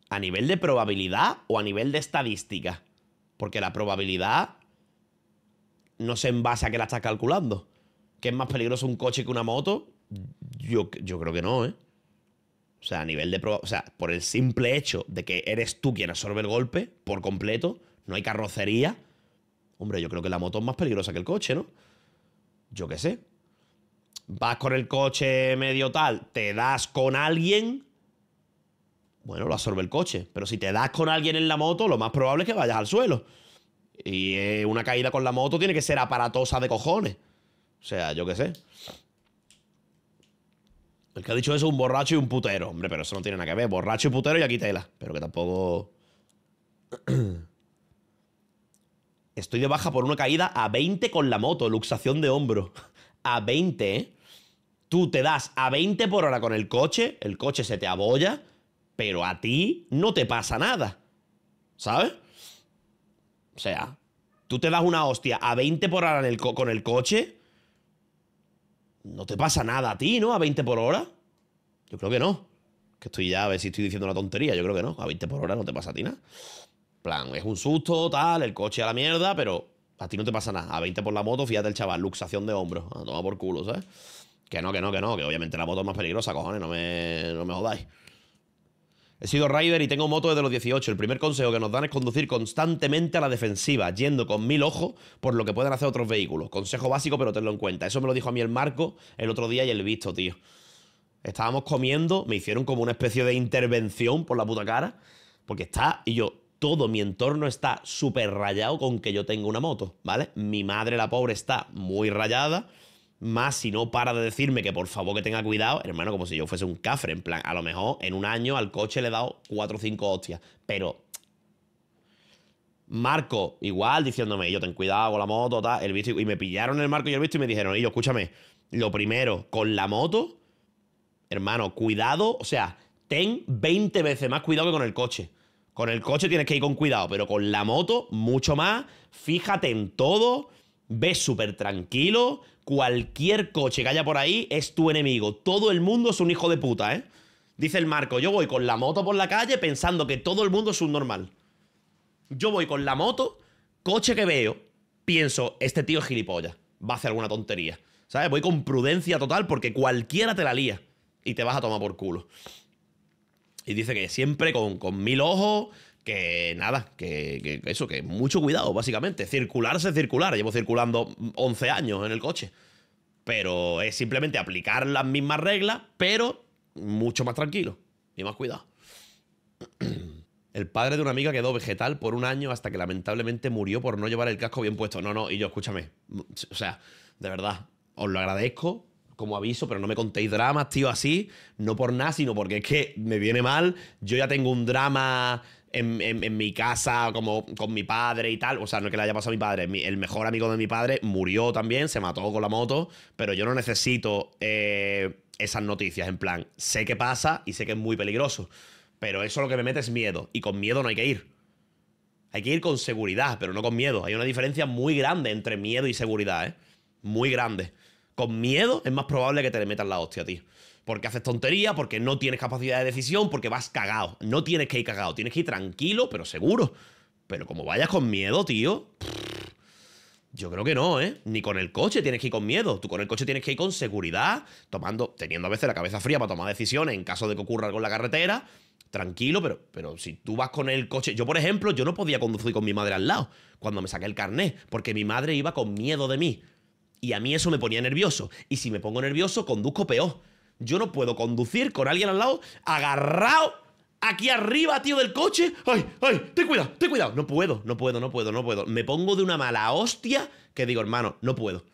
¿A nivel de probabilidad o a nivel de estadística? Porque la probabilidad no se envasa a que la estás calculando. ¿Que es más peligroso un coche que una moto? Yo, yo creo que no, ¿eh? O sea, a nivel de... O sea, por el simple hecho de que eres tú quien absorbe el golpe por completo, no hay carrocería. Hombre, yo creo que la moto es más peligrosa que el coche, ¿no? Yo qué sé. Vas con el coche medio tal, te das con alguien. Bueno, lo absorbe el coche. Pero si te das con alguien en la moto, lo más probable es que vayas al suelo. Y eh, una caída con la moto tiene que ser aparatosa de cojones. O sea, yo qué sé. El que ha dicho eso es un borracho y un putero. Hombre, pero eso no tiene nada que ver. Borracho y putero y aquí tela. Pero que tampoco. Estoy de baja por una caída a 20 con la moto, luxación de hombro. A 20, ¿eh? Tú te das a 20 por hora con el coche, el coche se te abolla, pero a ti no te pasa nada. ¿Sabes? O sea, tú te das una hostia a 20 por hora con el coche, no te pasa nada a ti, ¿no? A 20 por hora. Yo creo que no. Que estoy ya a ver si estoy diciendo una tontería. Yo creo que no. A 20 por hora no te pasa a ti nada plan, es un susto, tal, el coche a la mierda, pero a ti no te pasa nada. A 20 por la moto, fíjate el chaval, luxación de hombros. A tomar por culo, ¿sabes? Que no, que no, que no, que obviamente la moto es más peligrosa, cojones, no me, no me jodáis. He sido rider y tengo moto desde los 18. El primer consejo que nos dan es conducir constantemente a la defensiva, yendo con mil ojos por lo que pueden hacer otros vehículos. Consejo básico, pero tenlo en cuenta. Eso me lo dijo a mí el Marco el otro día y el visto, tío. Estábamos comiendo, me hicieron como una especie de intervención por la puta cara, porque está, y yo, todo mi entorno está súper rayado con que yo tenga una moto, ¿vale? Mi madre, la pobre, está muy rayada. Más si no para de decirme que por favor que tenga cuidado, hermano, como si yo fuese un cafre. En plan, a lo mejor en un año al coche le he dado cuatro o cinco hostias. Pero Marco, igual diciéndome, yo ten cuidado con la moto, tal, el visto. Y me pillaron el Marco y el visto y me dijeron, escúchame, lo primero, con la moto, hermano, cuidado, o sea, ten 20 veces más cuidado que con el coche. Con el coche tienes que ir con cuidado, pero con la moto mucho más. Fíjate en todo, ves súper tranquilo. Cualquier coche que haya por ahí es tu enemigo. Todo el mundo es un hijo de puta, ¿eh? Dice el Marco, yo voy con la moto por la calle pensando que todo el mundo es un normal. Yo voy con la moto, coche que veo, pienso, este tío es gilipollas, va a hacer alguna tontería. ¿Sabes? Voy con prudencia total porque cualquiera te la lía y te vas a tomar por culo. Y dice que siempre con, mil ojos, que nada, que, que, eso, que mucho cuidado, básicamente. Circularse, circular. Llevo circulando 11 años en el coche. Pero es simplemente aplicar las mismas reglas, pero mucho más tranquilo y más cuidado. El padre de una amiga quedó vegetal por un año hasta que lamentablemente murió por no llevar el casco bien puesto. No, no, y yo, escúchame. O sea, de verdad, os lo agradezco, como aviso, pero no me contéis dramas, tío, así, no por nada, sino porque es que me viene mal, yo ya tengo un drama en, mi casa, como con mi padre y tal. O sea, no es que le haya pasado a mi padre. el mejor amigo de mi padre murió también, se mató con la moto. Pero yo no necesito eh, esas noticias. En plan, sé que pasa y sé que es muy peligroso. Pero eso lo que me mete es miedo. Y con miedo no hay que ir. Hay que ir con seguridad, pero no con miedo. Hay una diferencia muy grande entre miedo y seguridad, ¿eh? Muy grande con miedo, es más probable que te le metas la hostia a ti. Porque haces tontería, porque no tienes capacidad de decisión, porque vas cagado. No tienes que ir cagado, tienes que ir tranquilo, pero seguro. Pero como vayas con miedo, tío. yo creo que no, ¿eh? Ni con el coche tienes que ir con miedo. Tú con el coche tienes que ir con seguridad, tomando, teniendo a veces la cabeza fría para tomar decisiones en caso de que ocurra algo en la carretera. Tranquilo, pero, pero si tú vas con el coche. Yo, por ejemplo, yo no podía conducir con mi madre al lado cuando me saqué el carnet, porque mi madre iba con miedo de mí. Y a mí eso me ponía nervioso. Y si me pongo nervioso, conduzco peor. Yo no puedo conducir con alguien al lado agarrado aquí arriba, tío, del coche. ¡Ay, ay! ay te cuidado, te cuidado! No puedo, no puedo, no puedo, no puedo. Me pongo de una mala hostia que digo, hermano, no puedo.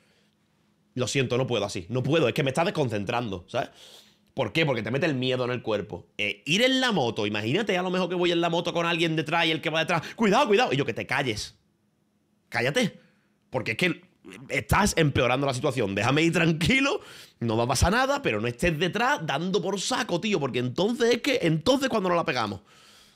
Lo siento, no puedo así. No puedo, es que me está desconcentrando, ¿sabes? ¿Por qué? Porque te mete el miedo en el cuerpo. Eh, ir en la moto, imagínate a lo mejor que voy en la moto con alguien detrás y el que va detrás, cuidado, cuidado. Y yo que te calles. Cállate. Porque es que estás empeorando la situación. Déjame ir tranquilo, no va a pasar nada, pero no estés detrás dando por saco, tío, porque entonces es que, entonces cuando no la pegamos.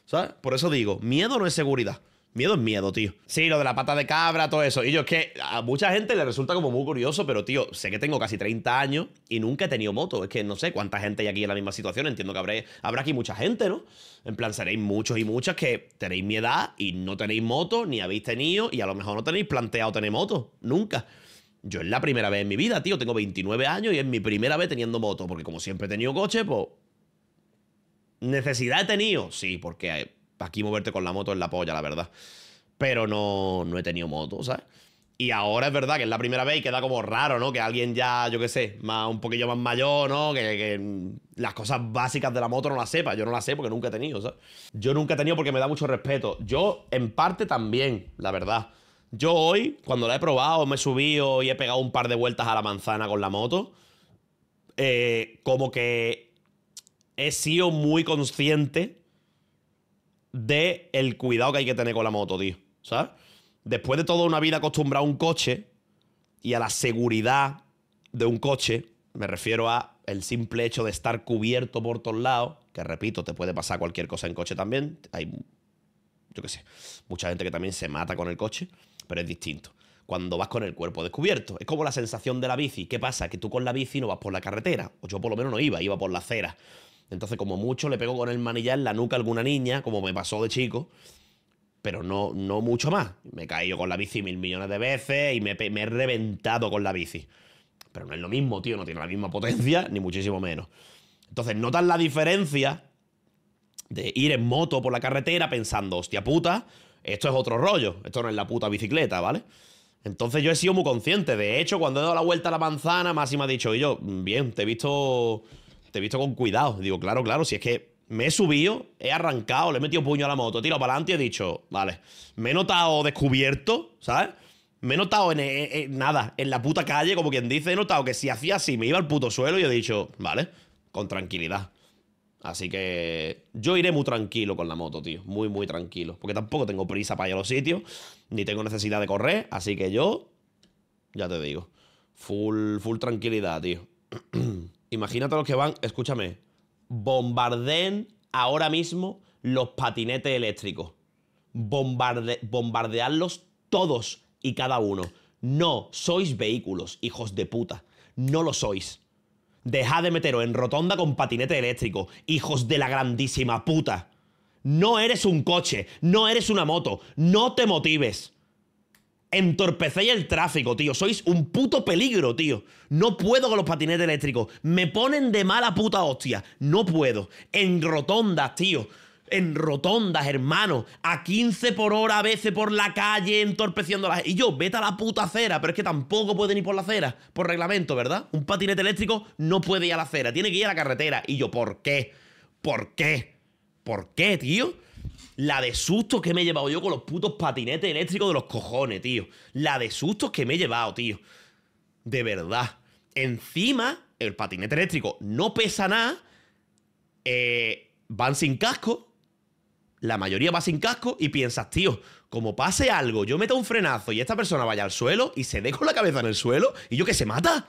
¿Sabes? Por eso digo, miedo no es seguridad. Miedo es miedo, tío. Sí, lo de la pata de cabra, todo eso. Y yo es que a mucha gente le resulta como muy curioso, pero tío, sé que tengo casi 30 años y nunca he tenido moto. Es que no sé cuánta gente hay aquí en la misma situación. Entiendo que habrá aquí mucha gente, ¿no? En plan, seréis muchos y muchas que tenéis mi edad y no tenéis moto, ni habéis tenido, y a lo mejor no tenéis planteado tener moto. Nunca. Yo es la primera vez en mi vida, tío. Tengo 29 años y es mi primera vez teniendo moto. Porque como siempre he tenido coche, pues... Necesidad he tenido. Sí, porque eh, aquí moverte con la moto es la polla, la verdad. Pero no, no he tenido moto, ¿sabes? Y ahora es verdad que es la primera vez y queda como raro, ¿no? Que alguien ya, yo qué sé, más, un poquillo más mayor, ¿no? Que, las cosas básicas de la moto no las sepa. Yo no las sé porque nunca he tenido, ¿sabes? Yo nunca he tenido porque me da mucho respeto. Yo, en parte, también, la verdad. Yo hoy, cuando la he probado, me he subido y he pegado un par de vueltas a la manzana con la moto, eh, como que he sido muy consciente de el cuidado que hay que tener con la moto, tío. ¿Sabes? Después de toda una vida acostumbrado a un coche y a la seguridad de un coche, me refiero a el simple hecho de estar cubierto por todos lados, que repito, te puede pasar cualquier cosa en coche también. Hay, yo qué sé, mucha gente que también se mata con el coche, pero es distinto. Cuando vas con el cuerpo descubierto, es como la sensación de la bici. ¿Qué pasa? Que tú con la bici no vas por la carretera, o yo por lo menos no iba, iba por la acera. Entonces, como mucho, le pego con el manillar en la nuca a alguna niña, como me pasó de chico, pero no, no mucho más. Me he caído con la bici mil millones de veces y me, he reventado con la bici. Pero no es lo mismo, tío, no tiene la misma potencia, ni muchísimo menos. Entonces, notas la diferencia de ir en moto por la carretera pensando, hostia puta, esto es otro rollo, esto no es la puta bicicleta, ¿vale? Entonces yo he sido muy consciente. De hecho, cuando he dado la vuelta a la manzana, me ha dicho, y yo, bien, te he visto te he visto con cuidado. Digo, claro, claro, si es que me he subido, he arrancado, le he metido puño a la moto, he tirado para adelante y he dicho, vale, me he notado descubierto, ¿sabes? Me he notado en, nada, en la puta calle, como quien dice, he notado que si hacía así me iba al puto suelo y he dicho, vale, con tranquilidad. Así que yo iré muy tranquilo con la moto, tío. Muy, muy tranquilo. Porque tampoco tengo prisa para ir a los sitios, ni tengo necesidad de correr. Así que yo, ya te digo, full, full tranquilidad, tío. Imagínate los que van, escúchame, bombarden ahora mismo los patinetes eléctricos. bombardearlos todos y cada uno. No sois vehículos, hijos de puta. No lo sois. Dejad de meteros en rotonda con patinete eléctrico, hijos de la grandísima puta. No eres un coche, no eres una moto, no te motives. Entorpecéis el tráfico, tío. Sois un puto peligro, tío. No puedo con los patinetes eléctricos. Me ponen de mala puta hostia. No puedo. En rotondas, tío. En rotondas, hermano. A 15 por hora, a veces por la calle, entorpeciendo las. Y yo, vete a la puta acera. Pero es que tampoco pueden ir por la acera. Por reglamento, ¿verdad? Un patinete eléctrico no puede ir a la acera. Tiene que ir a la carretera. Y yo, ¿por qué? ¿Por qué? ¿Por qué, tío? La de sustos que me he llevado yo con los putos patinetes eléctricos de los cojones, tío. La de sustos que me he llevado, tío. De verdad. Encima, el patinete eléctrico no pesa nada. Eh, van sin casco. La mayoría va sin casco y piensas, tío, como pase algo, yo meto un frenazo y esta persona vaya al suelo y se dejo con la cabeza en el suelo y yo que se mata.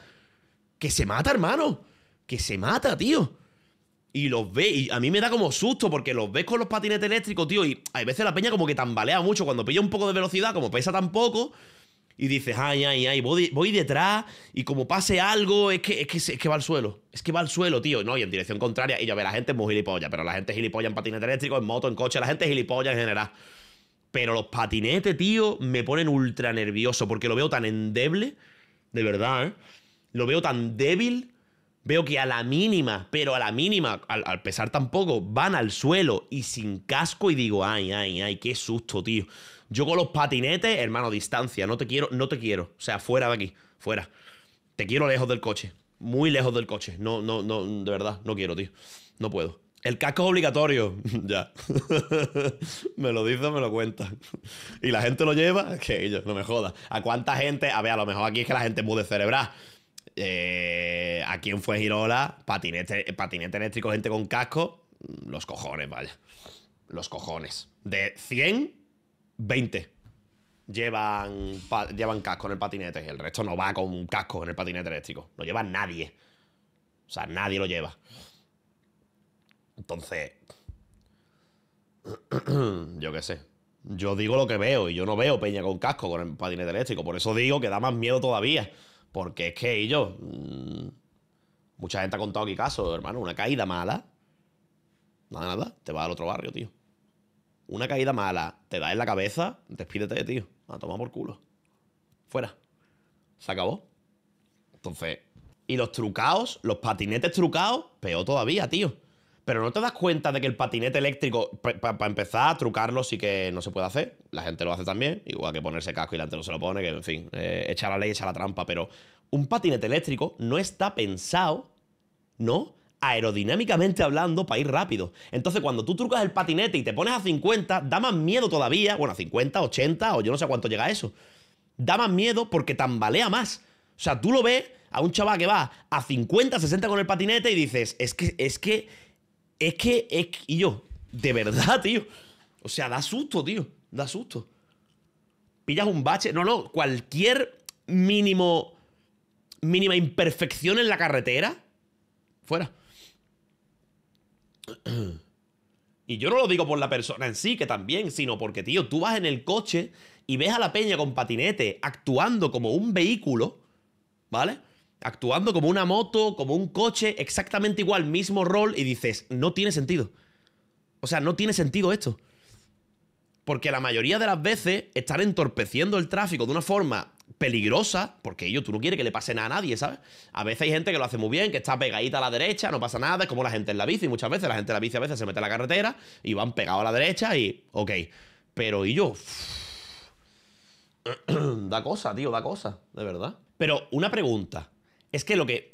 Que se mata, hermano. Que se mata, tío. Y los ve, y a mí me da como susto porque los ves con los patinetes eléctricos, tío, y hay veces la peña como que tambalea mucho cuando pilla un poco de velocidad, como pesa tan poco, y dices, ay, ay, ay, voy, detrás, y como pase algo, es que, es que, va al suelo, es que va al suelo, tío, no, y en dirección contraria, y ya ve, la gente es muy gilipollas, pero la gente es gilipollas en patinetes eléctrico, en moto, en coche, la gente es gilipollas en general. Pero los patinetes, tío, me ponen ultra nervioso porque lo veo tan endeble, de verdad, ¿eh? Lo veo tan débil veo que a la mínima, pero a la mínima, al, pesar tampoco, van al suelo y sin casco y digo, ay, ay, ay, qué susto, tío. Yo con los patinetes, hermano, distancia, no te quiero, no te quiero. O sea, fuera de aquí, fuera. Te quiero lejos del coche, muy lejos del coche. No, no, no, de verdad, no quiero, tío. No puedo. El casco es obligatorio. ya. me lo dicen, me lo cuentan. y la gente lo lleva, que ellos, no me jodas. ¿A cuánta gente? A ver, a lo mejor aquí es que la gente es muy de eh, a quién fue Girola patinete, patinete eléctrico, gente con casco, los cojones, vaya. Los cojones. De 100, 20 llevan, llevan casco en el patinete. El resto no va con casco en el patinete eléctrico. No lleva nadie. O sea, nadie lo lleva. Entonces, yo qué sé. Yo digo lo que veo y yo no veo peña con casco con el patinete eléctrico. Por eso digo que da más miedo todavía. Porque es que ellos. Mm, mucha gente ha contado aquí casos, hermano. Una caída mala. Nada, nada. Te va al otro barrio, tío. Una caída mala. Te da en la cabeza. Despídete, tío. A tomar por culo. Fuera. Se acabó. Entonces. Y los trucados, los patinetes trucados, peor todavía, tío. Pero no te das cuenta de que el patinete eléctrico, para empezar a trucarlo, sí que no se puede hacer. La gente lo hace también, igual que ponerse casco y la gente no se lo pone, que en fin, echar echa la ley, echa la trampa. Pero un patinete eléctrico no está pensado, ¿no? aerodinámicamente hablando, para ir rápido. Entonces, cuando tú trucas el patinete y te pones a 50, da más miedo todavía. Bueno, a 50, 80 o yo no sé a cuánto llega eso. Da más miedo porque tambalea más. O sea, tú lo ves a un chaval que va a 50, 60 con el patinete y dices, es que, es que es que, es y yo, de verdad, tío. O sea, da susto, tío. Da susto. Pillas un bache. No, no, cualquier mínimo. mínima imperfección en la carretera. Fuera. Y yo no lo digo por la persona en sí, que también, sino porque, tío, tú vas en el coche y ves a la peña con patinete actuando como un vehículo, ¿vale? actuando como una moto, como un coche, exactamente igual, mismo rol, y dices, no tiene sentido. O sea, no tiene sentido esto. Porque la mayoría de las veces están entorpeciendo el tráfico de una forma peligrosa, porque ellos tú no quieres que le pase nada a nadie, ¿sabes? A veces hay gente que lo hace muy bien, que está pegadita a la derecha, no pasa nada, es como la gente en la bici, muchas veces la gente en la bici a veces se mete a la carretera y van pegados a la derecha y, ok, pero y yo... da cosa, tío, da cosa, de verdad. Pero una pregunta, es que lo que.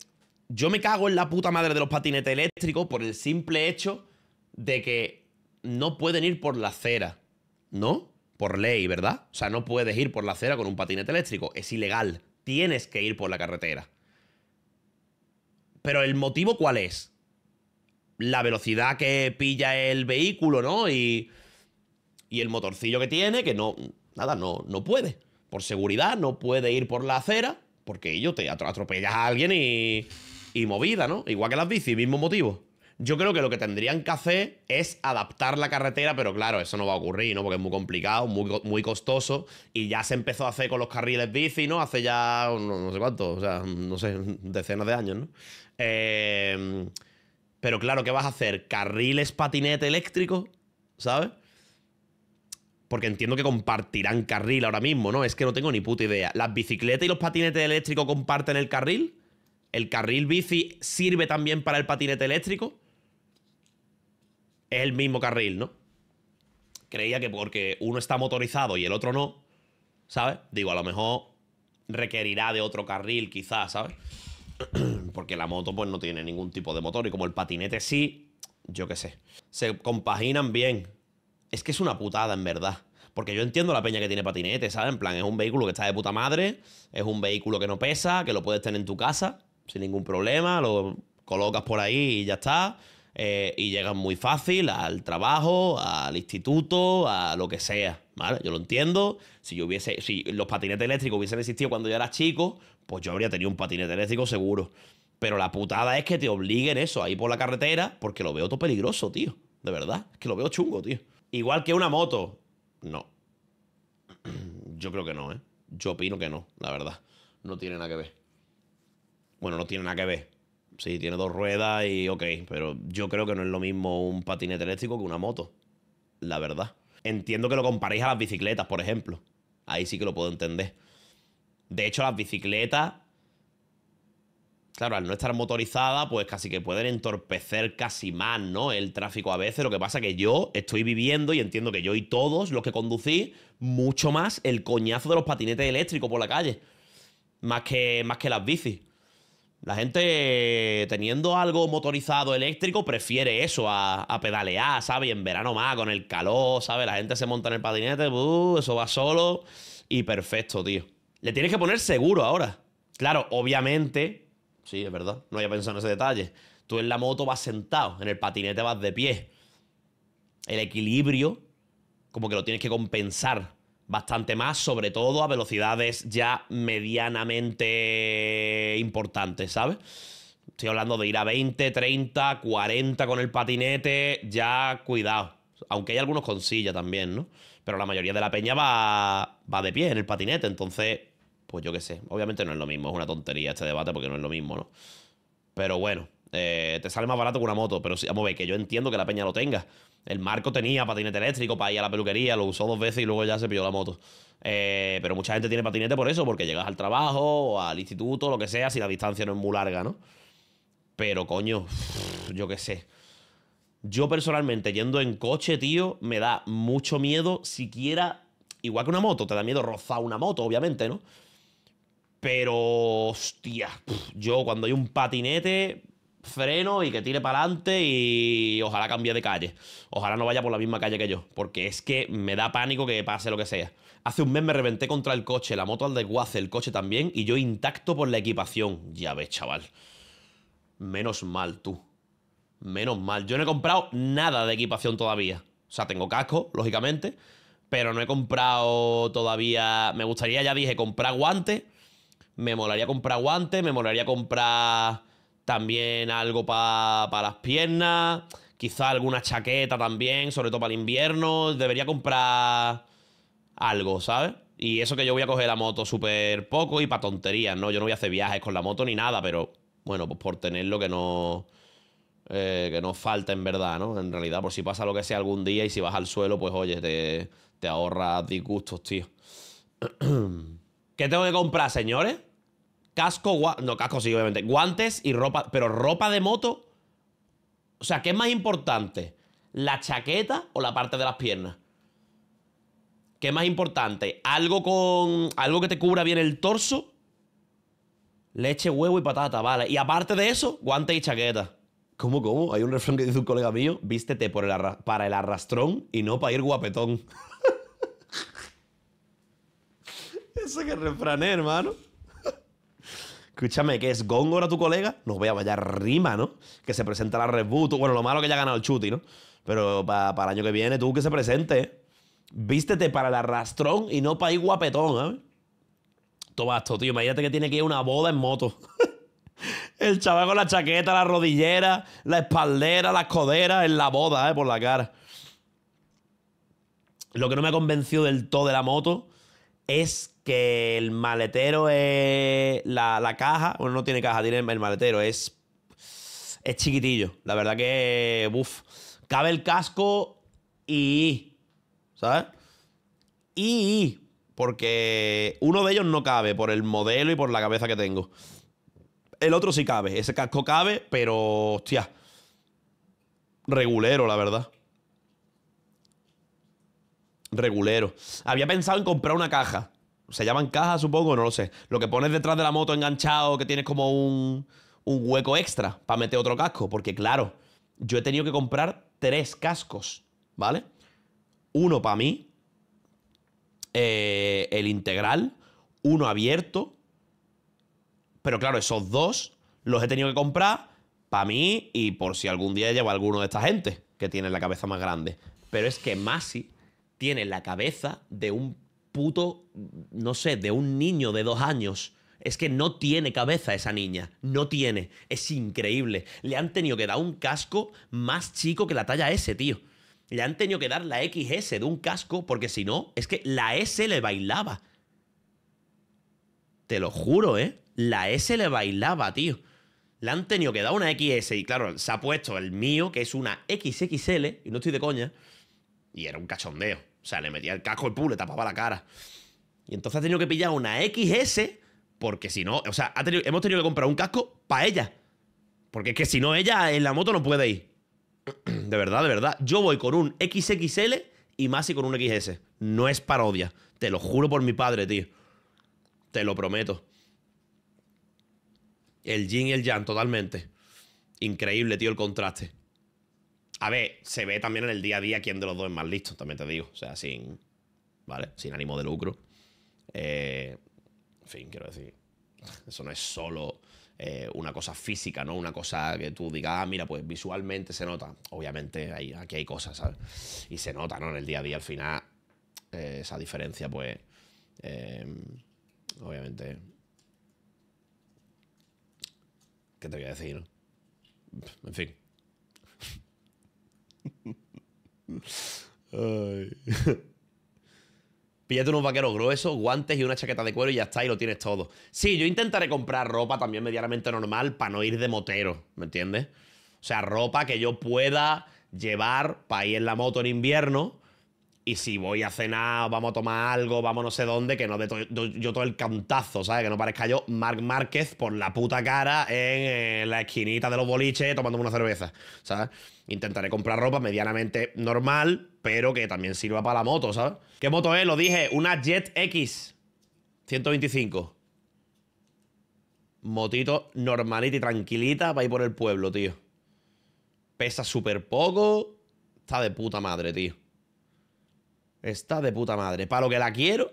Yo me cago en la puta madre de los patinetes eléctricos por el simple hecho de que no pueden ir por la acera, ¿no? Por ley, ¿verdad? O sea, no puedes ir por la acera con un patinete eléctrico. Es ilegal. Tienes que ir por la carretera. Pero el motivo, ¿cuál es? La velocidad que pilla el vehículo, ¿no? Y. Y el motorcillo que tiene, que no. Nada, no, no puede. Por seguridad, no puede ir por la acera porque ellos te atropellas a alguien y, y movida, ¿no? Igual que las bici, mismo motivo. Yo creo que lo que tendrían que hacer es adaptar la carretera, pero claro, eso no va a ocurrir, ¿no? Porque es muy complicado, muy, muy costoso, y ya se empezó a hacer con los carriles bici, ¿no? Hace ya no, sé cuánto, o sea, no sé, decenas de años, ¿no? Eh, pero claro, ¿qué vas a hacer? ¿Carriles patinete eléctrico? ¿Sabes? porque entiendo que compartirán carril ahora mismo, ¿no? Es que no tengo ni puta idea. ¿Las bicicletas y los patinetes eléctricos comparten el carril? ¿El carril bici sirve también para el patinete eléctrico? Es el mismo carril, ¿no? Creía que porque uno está motorizado y el otro no, ¿sabes? Digo, a lo mejor requerirá de otro carril, quizás, ¿sabes? Porque la moto, pues, no tiene ningún tipo de motor. Y como el patinete sí, yo qué sé. Se compaginan bien es que es una putada, en verdad. Porque yo entiendo la peña que tiene patinete, ¿sabes? En plan, es un vehículo que está de puta madre, es un vehículo que no pesa, que lo puedes tener en tu casa sin ningún problema, lo colocas por ahí y ya está. Eh, y llegas muy fácil al trabajo, al instituto, a lo que sea. ¿Vale? Yo lo entiendo. Si yo hubiese. Si los patinetes eléctricos hubiesen existido cuando yo era chico, pues yo habría tenido un patinete eléctrico seguro. Pero la putada es que te obliguen eso ahí por la carretera, porque lo veo todo peligroso, tío. De verdad, es que lo veo chungo, tío. Igual que una moto. No. Yo creo que no, ¿eh? Yo opino que no, la verdad. No tiene nada que ver. Bueno, no tiene nada que ver. Sí, tiene dos ruedas y ok, pero yo creo que no es lo mismo un patinete eléctrico que una moto. La verdad. Entiendo que lo comparéis a las bicicletas, por ejemplo. Ahí sí que lo puedo entender. De hecho, las bicicletas claro, al no estar motorizada, pues casi que pueden entorpecer casi más, ¿no? El tráfico a veces. Lo que pasa que yo estoy viviendo y entiendo que yo y todos los que conducí, mucho más el coñazo de los patinetes eléctricos por la calle. Más que, más que las bicis. La gente teniendo algo motorizado eléctrico prefiere eso a, pedalear, ¿sabes? Y en verano más, con el calor, ¿sabes? La gente se monta en el patinete, uh, eso va solo y perfecto, tío. Le tienes que poner seguro ahora. Claro, obviamente, Sí, es verdad. No había pensado en ese detalle. Tú en la moto vas sentado, en el patinete vas de pie. El equilibrio, como que lo tienes que compensar bastante más, sobre todo a velocidades ya medianamente importantes, ¿sabes? Estoy hablando de ir a 20, 30, 40 con el patinete, ya cuidado. Aunque hay algunos con silla también, ¿no? Pero la mayoría de la peña va, va de pie en el patinete, entonces pues yo qué sé. Obviamente no es lo mismo, es una tontería este debate porque no es lo mismo, ¿no? Pero bueno, eh, te sale más barato que una moto, pero si. vamos a ver, que yo entiendo que la peña lo tenga. El Marco tenía patinete eléctrico para ir a la peluquería, lo usó dos veces y luego ya se pilló la moto. Eh, pero mucha gente tiene patinete por eso, porque llegas al trabajo o al instituto, lo que sea, si la distancia no es muy larga, ¿no? Pero coño, yo qué sé. Yo personalmente, yendo en coche, tío, me da mucho miedo siquiera, igual que una moto, te da miedo rozar una moto, obviamente, ¿no? Pero, hostia, yo cuando hay un patinete, freno y que tire para adelante y ojalá cambie de calle. Ojalá no vaya por la misma calle que yo, porque es que me da pánico que pase lo que sea. Hace un mes me reventé contra el coche, la moto al desguace, el coche también, y yo intacto por la equipación. Ya ves, chaval. Menos mal, tú. Menos mal. Yo no he comprado nada de equipación todavía. O sea, tengo casco, lógicamente, pero no he comprado todavía... Me gustaría, ya dije, comprar guantes me molaría comprar guantes, me molaría comprar también algo para las piernas, quizá alguna chaqueta también, sobre todo para el invierno. Debería comprar algo, ¿sabes? Y eso que yo voy a coger la moto súper poco y para tonterías, ¿no? Yo no voy a hacer viajes con la moto ni nada, pero bueno, pues por tenerlo que no... Eh, que no falta en verdad, ¿no? En realidad, por si pasa lo que sea algún día y si vas al suelo, pues oye, te, te ahorras disgustos, tío. ¿Qué tengo que comprar, señores? casco, no, casco sí, obviamente, guantes y ropa, pero ropa de moto. O sea, ¿qué es más importante? ¿La chaqueta o la parte de las piernas? ¿Qué es más importante? ¿Algo con. algo que te cubra bien el torso? Leche, huevo y patata, vale. Y aparte de eso, guantes y chaqueta. ¿Cómo, cómo? Hay un refrán que dice un colega mío: vístete para el arrastrón y no para ir guapetón. eso que refrané, hermano. Escúchame, que es Góngora tu colega. No a vaya rima, ¿no? Que se presenta la Red bueno, lo malo que ya ha ganado el Chuti, ¿no? Pero para el año que viene, tú que se presente, ¿eh? Vístete para el arrastrón y no para ir guapetón, ¿eh? esto, tío. Imagínate que tiene que ir a una boda en moto. el chaval con la chaqueta, la rodillera, la espaldera, la coderas en la boda, ¿eh? Por la cara. Lo que no me ha convencido del todo de la moto es el maletero es. La, caja, bueno, no tiene caja, tiene el maletero, es. Es chiquitillo. La verdad que. uff, Cabe el casco y. ¿Sabes? Y. Porque uno de ellos no cabe por el modelo y por la cabeza que tengo. El otro sí cabe. Ese casco cabe, pero. Hostia. Regulero, la verdad regulero. Había pensado en comprar una caja. Se llaman cajas, supongo, no lo sé. Lo que pones detrás de la moto enganchado, que tienes como un, un hueco extra para meter otro casco. Porque, claro, yo he tenido que comprar tres cascos, ¿vale? Uno para mí, eh, el integral, uno abierto. Pero claro, esos dos los he tenido que comprar para mí y por si algún día llevo alguno de esta gente que tiene la cabeza más grande. Pero es que Masi tiene la cabeza de un puto, no sé, de un niño de dos años. Es que no tiene cabeza esa niña, no tiene, es increíble. Le han tenido que dar un casco más chico que la talla S, tío. Le han tenido que dar la XS de un casco porque si no, es que la S le bailaba. Te lo juro, ¿eh? La S le bailaba, tío. Le han tenido que dar una XS y claro, se ha puesto el mío, que es una XXL, y no estoy de coña, y era un cachondeo. O sea, le metía el casco al pool, le tapaba la cara. Y entonces ha tenido que pillar una XS porque si no, o sea, hemos tenido que comprar un casco para ella. Porque es que si no, ella en la moto no puede ir. De verdad, de verdad. Yo voy con un XXL y más y con un XS. No es parodia. Te lo juro por mi padre, tío. Te lo prometo. El yin y el yang, totalmente. Increíble, tío, el contraste. A ver, se ve también en el día a día quién de los dos es más listo, también te digo. O sea, sin. ¿Vale? Sin ánimo de lucro. Eh, en fin, quiero decir. Eso no es solo eh, una cosa física, ¿no? Una cosa que tú digas, ah, mira, pues visualmente se nota. Obviamente hay, aquí hay cosas, ¿sabes? Y se nota, ¿no? En el día a día, al final, eh, esa diferencia, pues. obviamente. ¿Qué te voy a decir, En fin. Píllate unos vaqueros gruesos, guantes y una chaqueta de cuero y ya está, y lo tienes todo. Sí, yo intentaré comprar ropa también medianamente normal para no ir de motero, ¿me entiendes? O sea, ropa que yo pueda llevar para ir en la moto en invierno y si voy a cenar, vamos a tomar algo, vamos no sé dónde, que no de yo todo el cantazo, ¿sabes? Que no parezca yo Marc Márquez por la puta cara en eh, la esquinita de los boliches tomándome una cerveza, ¿sabes? Intentaré comprar ropa medianamente normal, pero que también sirva para la moto, ¿sabes? ¿Qué moto es? Lo dije, una Jet X 125. Motito normalita y tranquilita para ir por el pueblo, tío. Pesa súper poco. Está de puta madre, tío. Está de puta madre. Para lo que la quiero,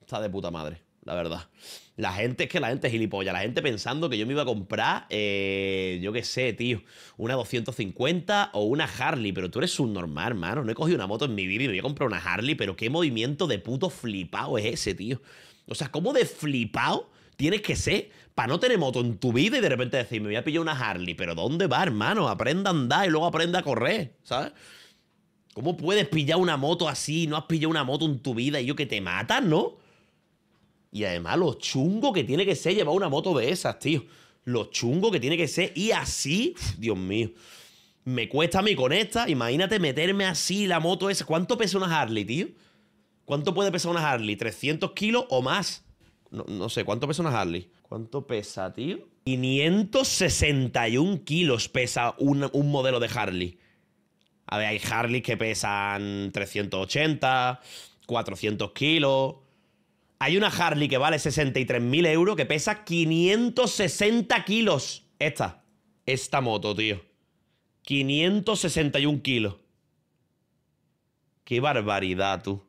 está de puta madre, la verdad. La gente, es que la gente es gilipollas. La gente pensando que yo me iba a comprar, eh, yo qué sé, tío, una 250 o una Harley. Pero tú eres subnormal, hermano. No he cogido una moto en mi vida y me voy a comprar una Harley. Pero qué movimiento de puto flipado es ese, tío. O sea, ¿cómo de flipado tienes que ser para no tener moto en tu vida y de repente decir, me voy a pillar una Harley? Pero ¿dónde va, hermano? Aprenda a andar y luego aprenda a correr, ¿sabes? ¿Cómo puedes pillar una moto así? No has pillado una moto en tu vida y yo que te matan, ¿no? Y además lo chungo que tiene que ser llevar una moto de esas, tío. Lo chungo que tiene que ser. Y así, Dios mío. Me cuesta a mí con esta. Imagínate meterme así la moto esa. ¿Cuánto pesa una Harley, tío? ¿Cuánto puede pesar una Harley? ¿300 kilos o más? No, sé, ¿cuánto pesa una Harley? ¿Cuánto pesa, tío? 561 kilos pesa un modelo de Harley. A ver, hay Harley que pesan 380, 400 kilos. Hay una Harley que vale 63.000 euros que pesa 560 kilos. Esta. Esta moto, tío. 561 kilos. Qué barbaridad, tú.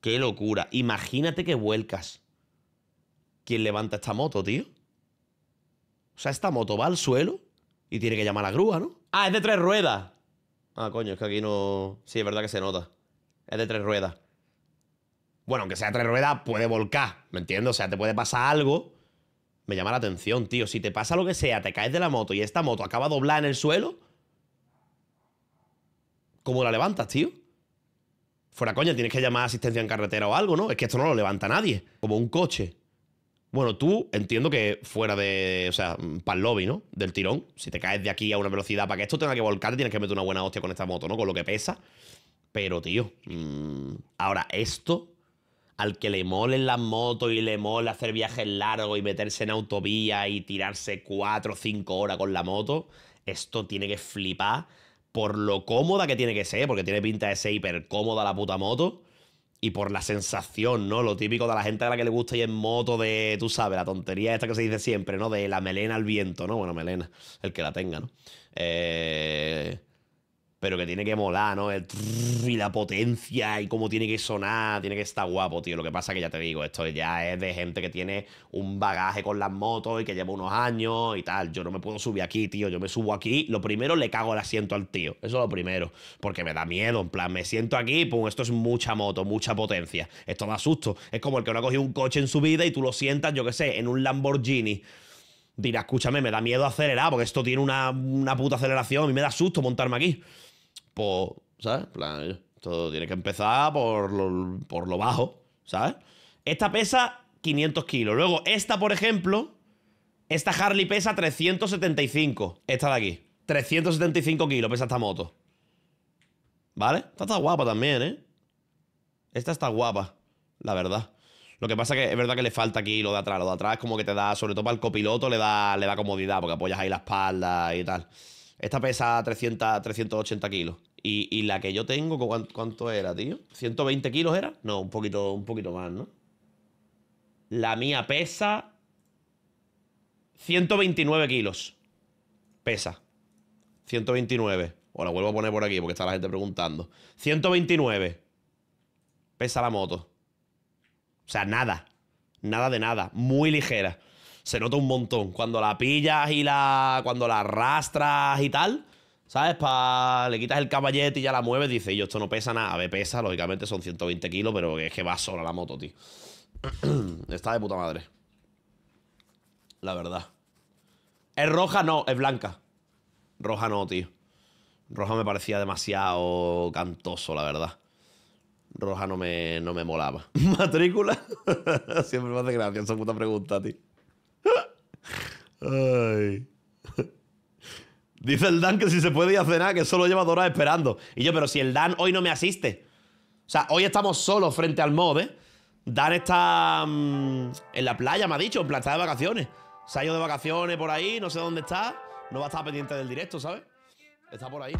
Qué locura. Imagínate que vuelcas. ¿Quién levanta esta moto, tío? O sea, esta moto va al suelo y tiene que llamar a la grúa, ¿no? Ah, es de tres ruedas. Ah, coño, es que aquí no... Sí, es verdad que se nota. Es de tres ruedas. Bueno, aunque sea tres ruedas, puede volcar, ¿me entiendes? O sea, te puede pasar algo. Me llama la atención, tío. Si te pasa lo que sea, te caes de la moto y esta moto acaba doblada en el suelo... ¿Cómo la levantas, tío? Fuera coña, tienes que llamar a asistencia en carretera o algo, ¿no? Es que esto no lo levanta nadie. Como un coche. Bueno, tú entiendo que fuera de. O sea, para el lobby, ¿no? Del tirón. Si te caes de aquí a una velocidad, para que esto tenga que volcar, tienes que meter una buena hostia con esta moto, ¿no? Con lo que pesa. Pero, tío. Mm, ahora, esto. Al que le molen las motos y le mole hacer viajes largos y meterse en autovía y tirarse 4 o 5 horas con la moto, esto tiene que flipar por lo cómoda que tiene que ser, porque tiene pinta de ser hiper cómoda la puta moto y por la sensación, ¿no? Lo típico de la gente a la que le gusta ir en moto, de, tú sabes, la tontería esta que se dice siempre, ¿no? De la melena al viento, ¿no? Bueno, melena, el que la tenga, ¿no? Eh pero que tiene que molar, ¿no? El y la potencia y cómo tiene que sonar, tiene que estar guapo, tío. Lo que pasa es que ya te digo, esto ya es de gente que tiene un bagaje con las motos y que lleva unos años y tal. Yo no me puedo subir aquí, tío. Yo me subo aquí, lo primero le cago el asiento al tío. Eso es lo primero, porque me da miedo, en plan, me siento aquí, pum, esto es mucha moto, mucha potencia. Esto da susto. Es como el que no ha cogido un coche en su vida y tú lo sientas, yo qué sé, en un Lamborghini dirá, escúchame, me da miedo acelerar, porque esto tiene una, una, puta aceleración, y me da susto montarme aquí por, ¿sabes? todo tiene que empezar por lo, bajo, ¿sabes? Esta pesa 500 kilos. Luego, esta, por ejemplo, esta Harley pesa 375. Esta de aquí. 375 kilos pesa esta moto. ¿Vale? Esta está guapa también, ¿eh? Esta está guapa, la verdad. Lo que pasa que es verdad que le falta aquí lo de atrás. Lo de atrás como que te da, sobre todo para el copiloto, le da, le da comodidad porque apoyas ahí la espalda y tal. Esta pesa 300, 380 kilos. Y, la que yo tengo, ¿cuánto, era, tío? ¿120 kilos era? No, un poquito, un poquito más, ¿no? La mía pesa 129 kilos. Pesa. 129. O la vuelvo a poner por aquí porque está la gente preguntando. 129. Pesa la moto. O sea, nada. Nada de nada. Muy ligera se nota un montón. Cuando la pillas y la. Cuando la arrastras y tal. ¿Sabes? Pa, le quitas el caballete y ya la mueves. Dice, yo esto no pesa nada. A ver, pesa, lógicamente son 120 kilos, pero es que va sola la moto, tío. Está de puta madre. La verdad. Es roja, no, es blanca. Roja no, tío. Roja me parecía demasiado cantoso, la verdad. Roja no me, no me molaba. ¿Matrícula? Siempre me hace gracia esa puta pregunta, tío. Dice el Dan que si se puede ir a cenar, que solo lleva dos horas esperando. Y yo, pero si el Dan hoy no me asiste. O sea, hoy estamos solos frente al mod ¿eh? Dan está mm, en la playa, me ha dicho, en plan, está de vacaciones. Se ha ido de vacaciones por ahí, no sé dónde está. No va a estar pendiente del directo, ¿sabes? Está por ahí.